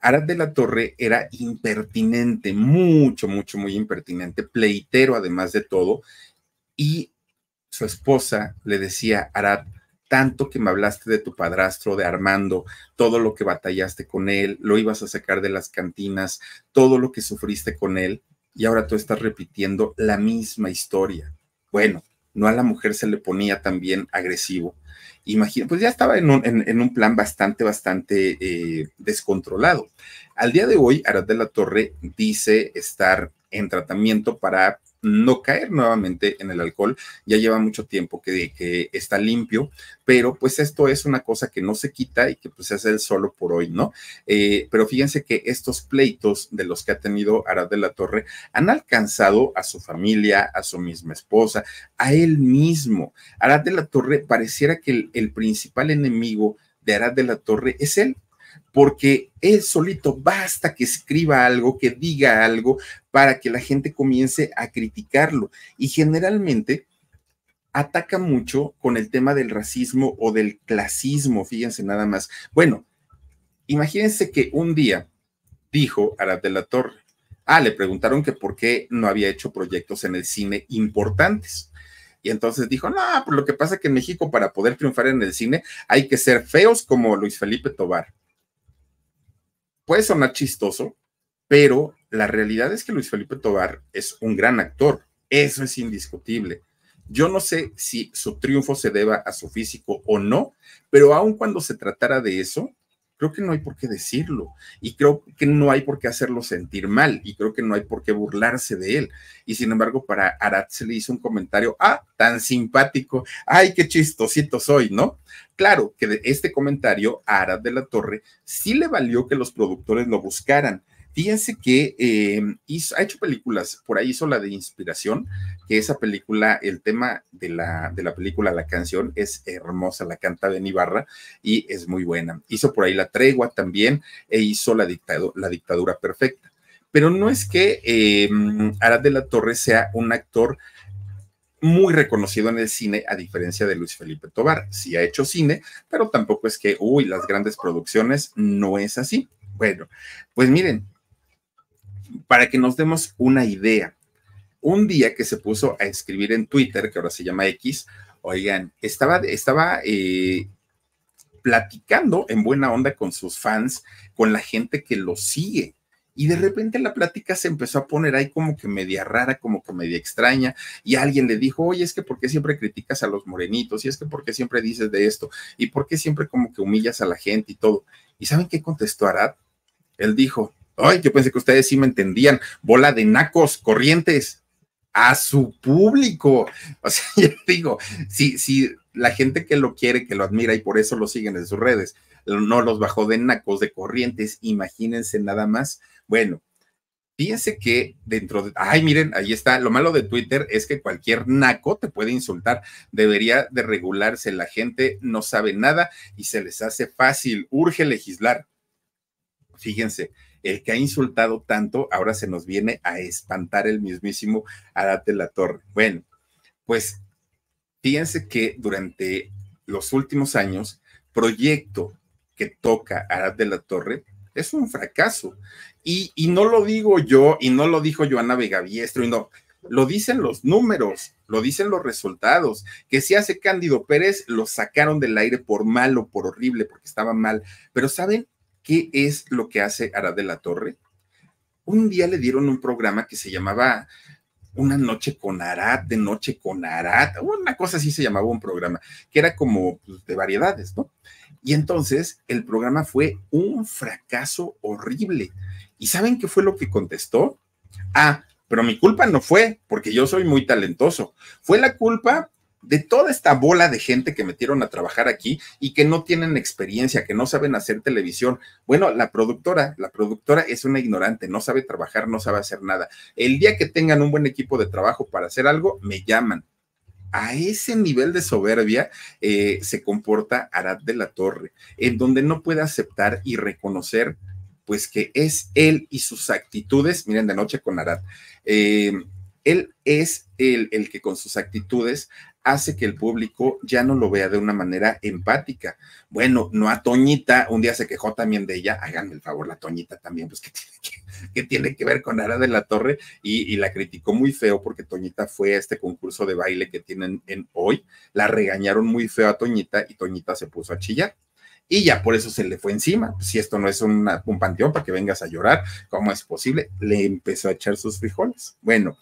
Arad de la Torre era impertinente, mucho, mucho, muy impertinente, pleitero además de todo, y su esposa le decía, Arad, tanto que me hablaste de tu padrastro, de Armando, todo lo que batallaste con él, lo ibas a sacar de las cantinas, todo lo que sufriste con él, y ahora tú estás repitiendo la misma historia. Bueno, no a la mujer se le ponía también agresivo. Imagina, pues ya estaba en un, plan bastante, bastante eh, descontrolado. Al día de hoy, Arad de la Torre dice estar en tratamiento para no caer nuevamente en el alcohol. Ya lleva mucho tiempo que, está limpio, pero pues esto es una cosa que no se quita y que pues hace el solo por hoy, ¿no? Eh, pero fíjense que estos pleitos de los que ha tenido Arad de la Torre han alcanzado a su familia, a su misma esposa, a él mismo. Arad de la Torre pareciera que el, el principal enemigo de Arad de la Torre es él, porque él solito basta que escriba algo, que diga algo, para que la gente comience a criticarlo. Y generalmente ataca mucho con el tema del racismo o del clasismo, fíjense nada más. Bueno, imagínense que un día dijo la de la Torre, ah, le preguntaron que por qué no había hecho proyectos en el cine importantes. Y entonces dijo, no, pues lo que pasa es que en México para poder triunfar en el cine hay que ser feos como Luis Felipe Tobar, puede sonar chistoso, pero la realidad es que Luis Felipe Tobar es un gran actor, eso es indiscutible. Yo no sé si su triunfo se deba a su físico o no, pero aun cuando se tratara de eso, creo que no hay por qué decirlo y creo que no hay por qué hacerlo sentir mal y creo que no hay por qué burlarse de él. Y sin embargo, para Arat se le hizo un comentario, ah, tan simpático, ay, qué chistosito soy, ¿no? Claro que este comentario a Arad de la Torre sí le valió que los productores lo buscaran. Fíjense que eh, ha hecho películas, por ahí hizo la de inspiración, que esa película, el tema de la, película, la canción es hermosa, la canta de Nibarra, y es muy buena. Hizo por ahí La Tregua también e hizo La, dictado, la Dictadura Perfecta. Pero no es que eh, Arad de la Torre sea un actor muy reconocido en el cine, a diferencia de Luis Felipe Tobar. Sí ha hecho cine, pero tampoco es que, uy, las grandes producciones no es así. Bueno, pues miren, para que nos demos una idea un día que se puso a escribir en Twitter, que ahora se llama X, oigan, estaba, estaba eh, platicando en buena onda con sus fans, con la gente que lo sigue. Y de repente la plática se empezó a poner ahí como que media rara, como que media extraña. Y alguien le dijo, oye, es que ¿por qué siempre criticas a los morenitos? Y es que ¿por qué siempre dices de esto? ¿Y por qué siempre como que humillas a la gente y todo? ¿Y saben qué contestó Arad? Él dijo, ay, yo pensé que ustedes sí me entendían. Bola de nacos, corrientes a su público. O sea, yo digo, si, si la gente que lo quiere, que lo admira y por eso lo siguen en sus redes, no los bajó de nacos, de corrientes, imagínense nada más. Bueno, fíjense que dentro de, ay, miren, ahí está, lo malo de Twitter es que cualquier naco te puede insultar, debería de regularse, la gente no sabe nada y se les hace fácil, urge legislar. Fíjense, el que ha insultado tanto, ahora se nos viene a espantar el mismísimo Arad de la Torre. Bueno, pues piense que durante los últimos años, proyecto que toca Arad de la Torre es un fracaso. Y, no lo digo yo, y no lo dijo Joana Vegaviestro, y no, lo dicen los números, lo dicen los resultados, que si hace Cándido Pérez, lo sacaron del aire por malo, por horrible, porque estaba mal, pero saben, ¿Qué es lo que hace Arad de la Torre? Un día le dieron un programa que se llamaba Una Noche con Arad, de Noche con Arad, una cosa así se llamaba un programa, que era como pues, de variedades, ¿no? Y entonces el programa fue un fracaso horrible. ¿Y saben qué fue lo que contestó? Ah, pero mi culpa no fue, porque yo soy muy talentoso. Fue la culpa de toda esta bola de gente que metieron a trabajar aquí y que no tienen experiencia, que no saben hacer televisión. Bueno, la productora, la productora es una ignorante, no sabe trabajar, no sabe hacer nada. El día que tengan un buen equipo de trabajo para hacer algo, me llaman. A ese nivel de soberbia eh, se comporta Arad de la Torre, en donde no puede aceptar y reconocer, pues que es él y sus actitudes, miren de noche con Arad, eh, él es el, el, que con sus actitudes hace que el público ya no lo vea de una manera empática. Bueno, no a Toñita, un día se quejó también de ella, háganme el favor, la Toñita también, pues que tiene que, ver con Ara de la Torre y, la criticó muy feo porque Toñita fue a este concurso de baile que tienen hoy, la regañaron muy feo a Toñita y Toñita se puso a chillar y ya por eso se le fue encima. Si esto no es un panteón para que vengas a llorar, ¿cómo es posible? Le empezó a echar sus frijoles. Bueno,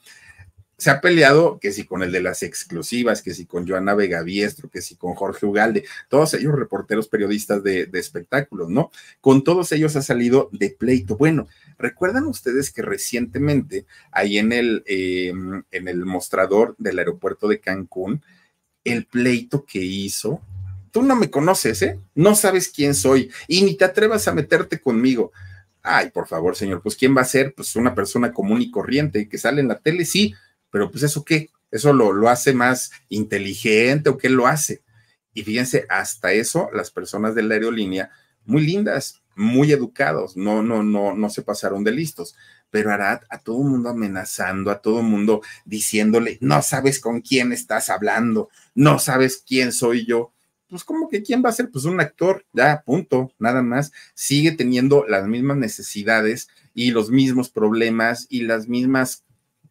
se ha peleado que si con el de las exclusivas, que si con Joana Vega Viestro que si con Jorge Ugalde, todos ellos reporteros periodistas de, espectáculos, ¿no? Con todos ellos ha salido de pleito. Bueno, recuerdan ustedes que recientemente ahí en el, em, en el mostrador del aeropuerto de Cancún, el pleito que hizo, tú no me conoces, ¿eh? No sabes quién soy y ni te atrevas a meterte conmigo. Ay, por favor, señor, pues ¿quién va a ser? Pues una persona común y corriente que sale en la tele, sí, pero pues eso qué, eso lo, lo hace más inteligente o qué lo hace. Y fíjense, hasta eso las personas de la aerolínea, muy lindas, muy educados, no, no, no, no se pasaron de listos. Pero Arad a todo mundo amenazando, a todo mundo diciéndole, no sabes con quién estás hablando, no sabes quién soy yo. Pues como que quién va a ser, pues un actor, ya, punto, nada más. Sigue teniendo las mismas necesidades y los mismos problemas y las mismas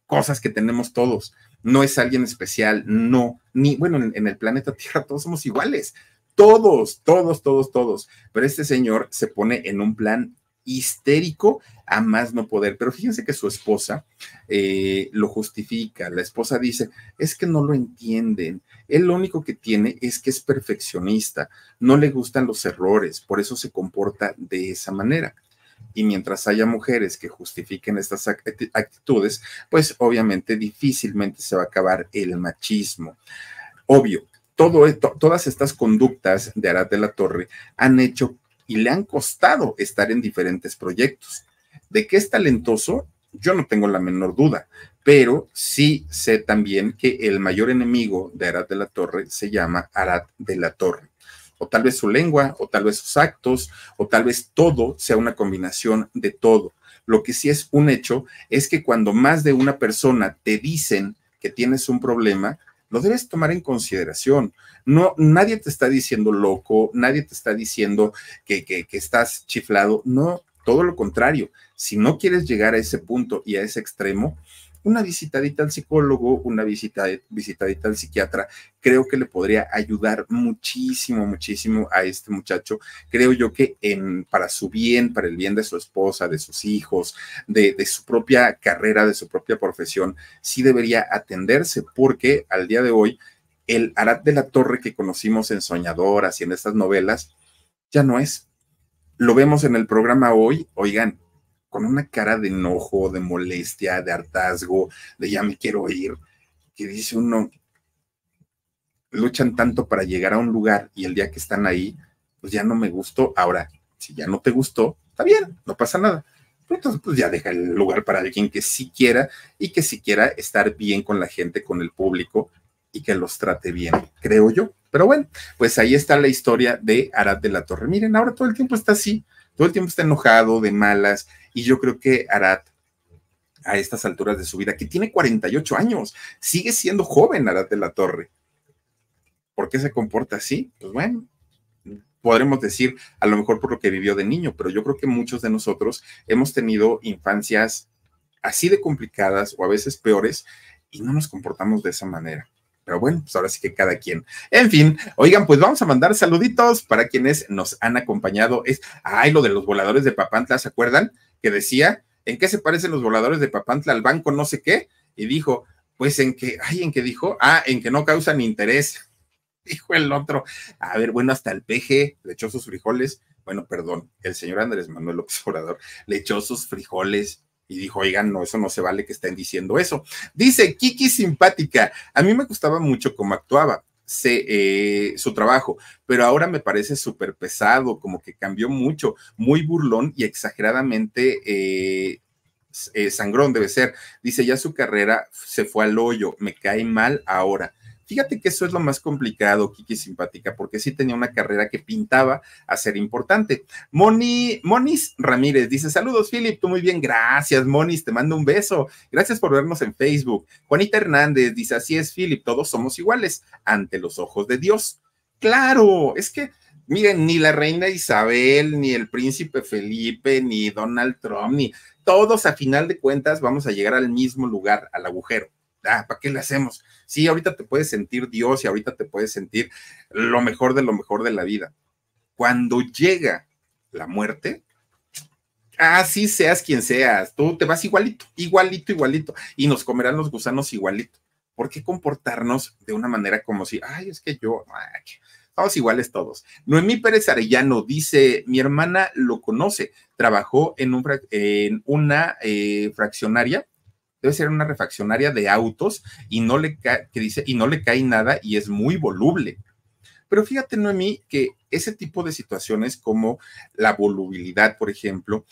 cosas que tenemos todos. No es alguien especial, no, ni, bueno, en, el planeta Tierra todos somos iguales, todos, todos, todos, todos. Pero este señor se pone en un plan histérico a más no poder. Pero fíjense que su esposa eh, lo justifica. La esposa dice, es que no lo entienden. Él lo único que tiene es que es perfeccionista, no le gustan los errores, por eso se comporta de esa manera y mientras haya mujeres que justifiquen estas actitudes, pues obviamente difícilmente se va a acabar el machismo. Obvio, e-, todas estas conductas de Arad de la Torre han hecho y le han costado estar en diferentes proyectos. ¿De que es talentoso? Yo no tengo la menor duda, pero sí sé también que el mayor enemigo de Arad de la Torre se llama Arad de la Torre o tal vez su lengua, o tal vez sus actos, o tal vez todo sea una combinación de todo. Lo que sí es un hecho es que cuando más de una persona te dicen que tienes un problema, lo debes tomar en consideración. No, nadie te está diciendo loco, nadie te está diciendo que, que, que estás chiflado. No, todo lo contrario. Si no quieres llegar a ese punto y a ese extremo, una visitadita al psicólogo, una visita, visitadita al psiquiatra, creo que le podría ayudar muchísimo, muchísimo a este muchacho. Creo yo que en, para su bien, para el bien de su esposa, de sus hijos, de, de su propia carrera, de su propia profesión, sí debería atenderse porque al día de hoy el Arat de la Torre que conocimos en Soñadoras y en estas novelas ya no es. Lo vemos en el programa hoy, oigan, con una cara de enojo, de molestia, de hartazgo, de ya me quiero ir, que dice uno, luchan tanto para llegar a un lugar y el día que están ahí, pues ya no me gustó. Ahora, si ya no te gustó, está bien, no pasa nada. entonces, pues ya deja el lugar para alguien que sí quiera y que sí quiera estar bien con la gente, con el público y que los trate bien, creo yo. Pero bueno, pues ahí está la historia de Arad de la Torre. Miren, ahora todo el tiempo está así, todo el tiempo está enojado, de malas, y yo creo que Arad a estas alturas de su vida, que tiene 48 años, sigue siendo joven Arad de la Torre. ¿Por qué se comporta así? Pues bueno, podremos decir a lo mejor por lo que vivió de niño, pero yo creo que muchos de nosotros hemos tenido infancias así de complicadas o a veces peores y no nos comportamos de esa manera. Pero bueno, pues ahora sí que cada quien. En fin, oigan, pues vamos a mandar saluditos para quienes nos han acompañado. Es, ay, lo de los voladores de Papantla, ¿se acuerdan? Que decía, ¿en qué se parecen los voladores de Papantla al banco no sé qué? Y dijo, pues en que, ay, ¿en qué dijo? Ah, en que no causan interés. Dijo el otro, a ver, bueno, hasta el peje le echó sus frijoles. Bueno, perdón, el señor Andrés Manuel López Obrador le echó sus frijoles y dijo, oigan, no, eso no se vale que estén diciendo eso. Dice Kiki Simpática, a mí me gustaba mucho cómo actuaba. Se, eh, su trabajo, pero ahora me parece súper pesado, como que cambió mucho, muy burlón y exageradamente eh, eh, sangrón debe ser. Dice, ya su carrera se fue al hoyo, me cae mal ahora. Fíjate que eso es lo más complicado, Kiki Simpática, porque sí tenía una carrera que pintaba a ser importante. Moni, Monis Ramírez dice: Saludos, Philip, tú muy bien, gracias, Monis, te mando un beso. Gracias por vernos en Facebook. Juanita Hernández dice: Así es, Philip, todos somos iguales ante los ojos de Dios. Claro, es que miren, ni la reina Isabel, ni el príncipe Felipe, ni Donald Trump, ni todos a final de cuentas vamos a llegar al mismo lugar, al agujero ah, ¿para qué le hacemos? Sí, ahorita te puedes sentir Dios y ahorita te puedes sentir lo mejor de lo mejor de la vida. Cuando llega la muerte, así seas quien seas, tú te vas igualito, igualito, igualito, y nos comerán los gusanos igualito. ¿Por qué comportarnos de una manera como si, ay, es que yo, estamos iguales todos? Noemí Pérez Arellano dice, mi hermana lo conoce, trabajó en, una eh, fraccionaria debe ser una refaccionaria de autos y no le cae, que dice, y no le cae nada y es muy voluble. Pero fíjate, Noemí, que ese tipo de situaciones como la volubilidad, por ejemplo,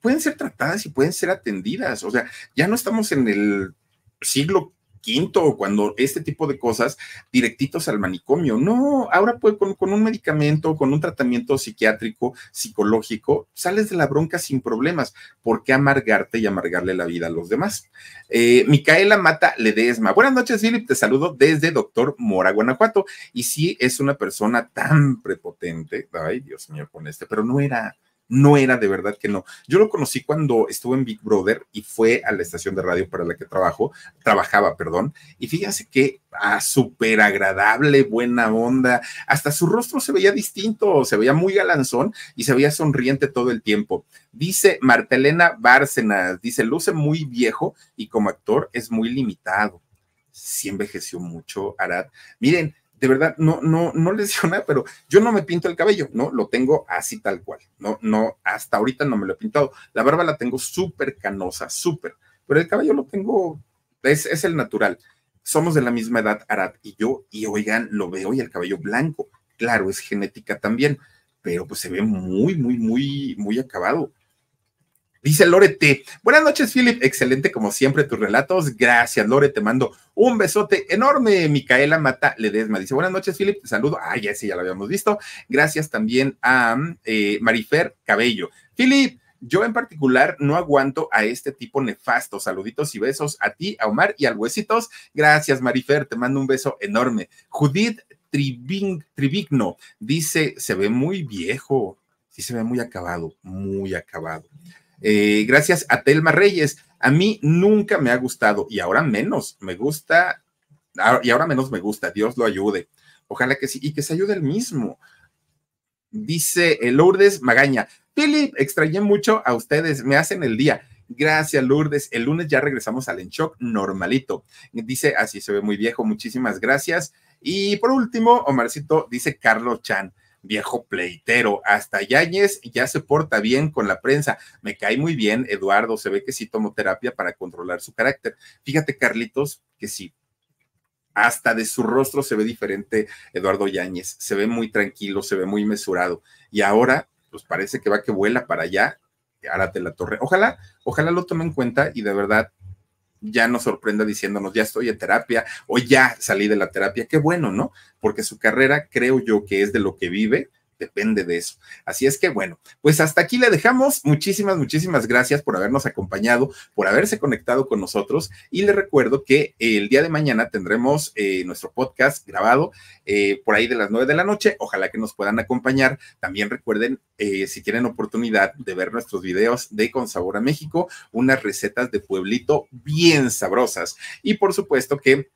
pueden ser tratadas y pueden ser atendidas. O sea, ya no estamos en el siglo quinto, cuando este tipo de cosas, directitos al manicomio. No, ahora pues con, un medicamento, con un tratamiento psiquiátrico, psicológico, sales de la bronca sin problemas. ¿Por qué amargarte y amargarle la vida a los demás? Eh, Micaela Mata Ledesma. Buenas noches, Philip. Te saludo desde Doctor Mora, Guanajuato. Y sí, es una persona tan prepotente. Ay, Dios mío, con este, pero no era no era de verdad que no. Yo lo conocí cuando estuve en Big Brother y fue a la estación de radio para la que trabajo, trabajaba, perdón, y fíjense que a ah, súper agradable, buena onda, hasta su rostro se veía distinto, se veía muy galanzón y se veía sonriente todo el tiempo. Dice Martelena Bárcenas, dice, luce muy viejo y como actor es muy limitado. Sí envejeció mucho, Arad. Miren, de verdad, no, no, no les nada, pero yo no me pinto el cabello, ¿no? Lo tengo así tal cual, ¿no? No, hasta ahorita no me lo he pintado. La barba la tengo súper canosa, súper, pero el cabello lo tengo, es, es el natural. Somos de la misma edad, Arad y yo, y oigan, lo veo y el cabello blanco. Claro, es genética también, pero pues se ve muy, muy, muy, muy acabado. Dice Lorete, buenas noches Philip, excelente como siempre tus relatos. Gracias Lore, te mando un besote enorme. Micaela Mata Ledesma dice, buenas noches Philip, te saludo. Ah, ya sí, ya lo habíamos visto. Gracias también a eh, Marifer Cabello. Philip, yo en particular no aguanto a este tipo nefasto. Saluditos y besos a ti, a Omar y al Huesitos. Gracias Marifer, te mando un beso enorme. Judith Tribigno dice, se ve muy viejo. Sí, se ve muy acabado, muy acabado. Eh, gracias a Telma Reyes. A mí nunca me ha gustado y ahora menos me gusta, ah, y ahora menos me gusta, Dios lo ayude. Ojalá que sí, y que se ayude el mismo. Dice eh, Lourdes Magaña, Philip, extrañé mucho a ustedes, me hacen el día. Gracias, Lourdes. El lunes ya regresamos al Enchoc normalito. Dice, así se ve muy viejo, muchísimas gracias. Y por último, Omarcito dice Carlos Chan viejo pleitero. Hasta Yáñez ya se porta bien con la prensa. Me cae muy bien, Eduardo. Se ve que sí tomó terapia para controlar su carácter. Fíjate, Carlitos, que sí. Hasta de su rostro se ve diferente Eduardo Yáñez. Se ve muy tranquilo, se ve muy mesurado. Y ahora, pues parece que va que vuela para allá. árate la Torre. Ojalá, ojalá lo tome en cuenta y de verdad ya nos sorprenda diciéndonos, ya estoy en terapia o ya salí de la terapia. Qué bueno, ¿no? Porque su carrera creo yo que es de lo que vive depende de eso. Así es que bueno, pues hasta aquí le dejamos. Muchísimas, muchísimas gracias por habernos acompañado, por haberse conectado con nosotros. Y le recuerdo que el día de mañana tendremos eh, nuestro podcast grabado eh, por ahí de las nueve de la noche. Ojalá que nos puedan acompañar. También recuerden, eh, si tienen oportunidad de ver nuestros videos de Con Sabor a México, unas recetas de pueblito bien sabrosas. Y por supuesto que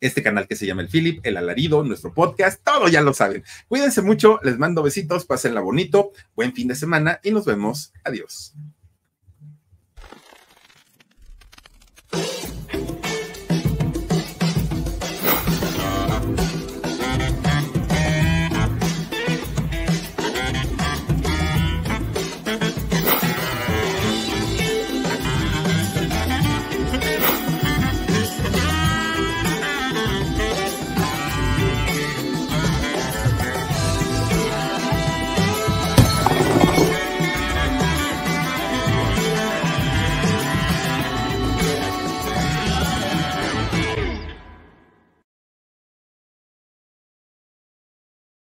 este canal que se llama El Philip, El Alarido, nuestro podcast, todo ya lo saben. Cuídense mucho, les mando besitos, pásenla bonito, buen fin de semana y nos vemos. Adiós.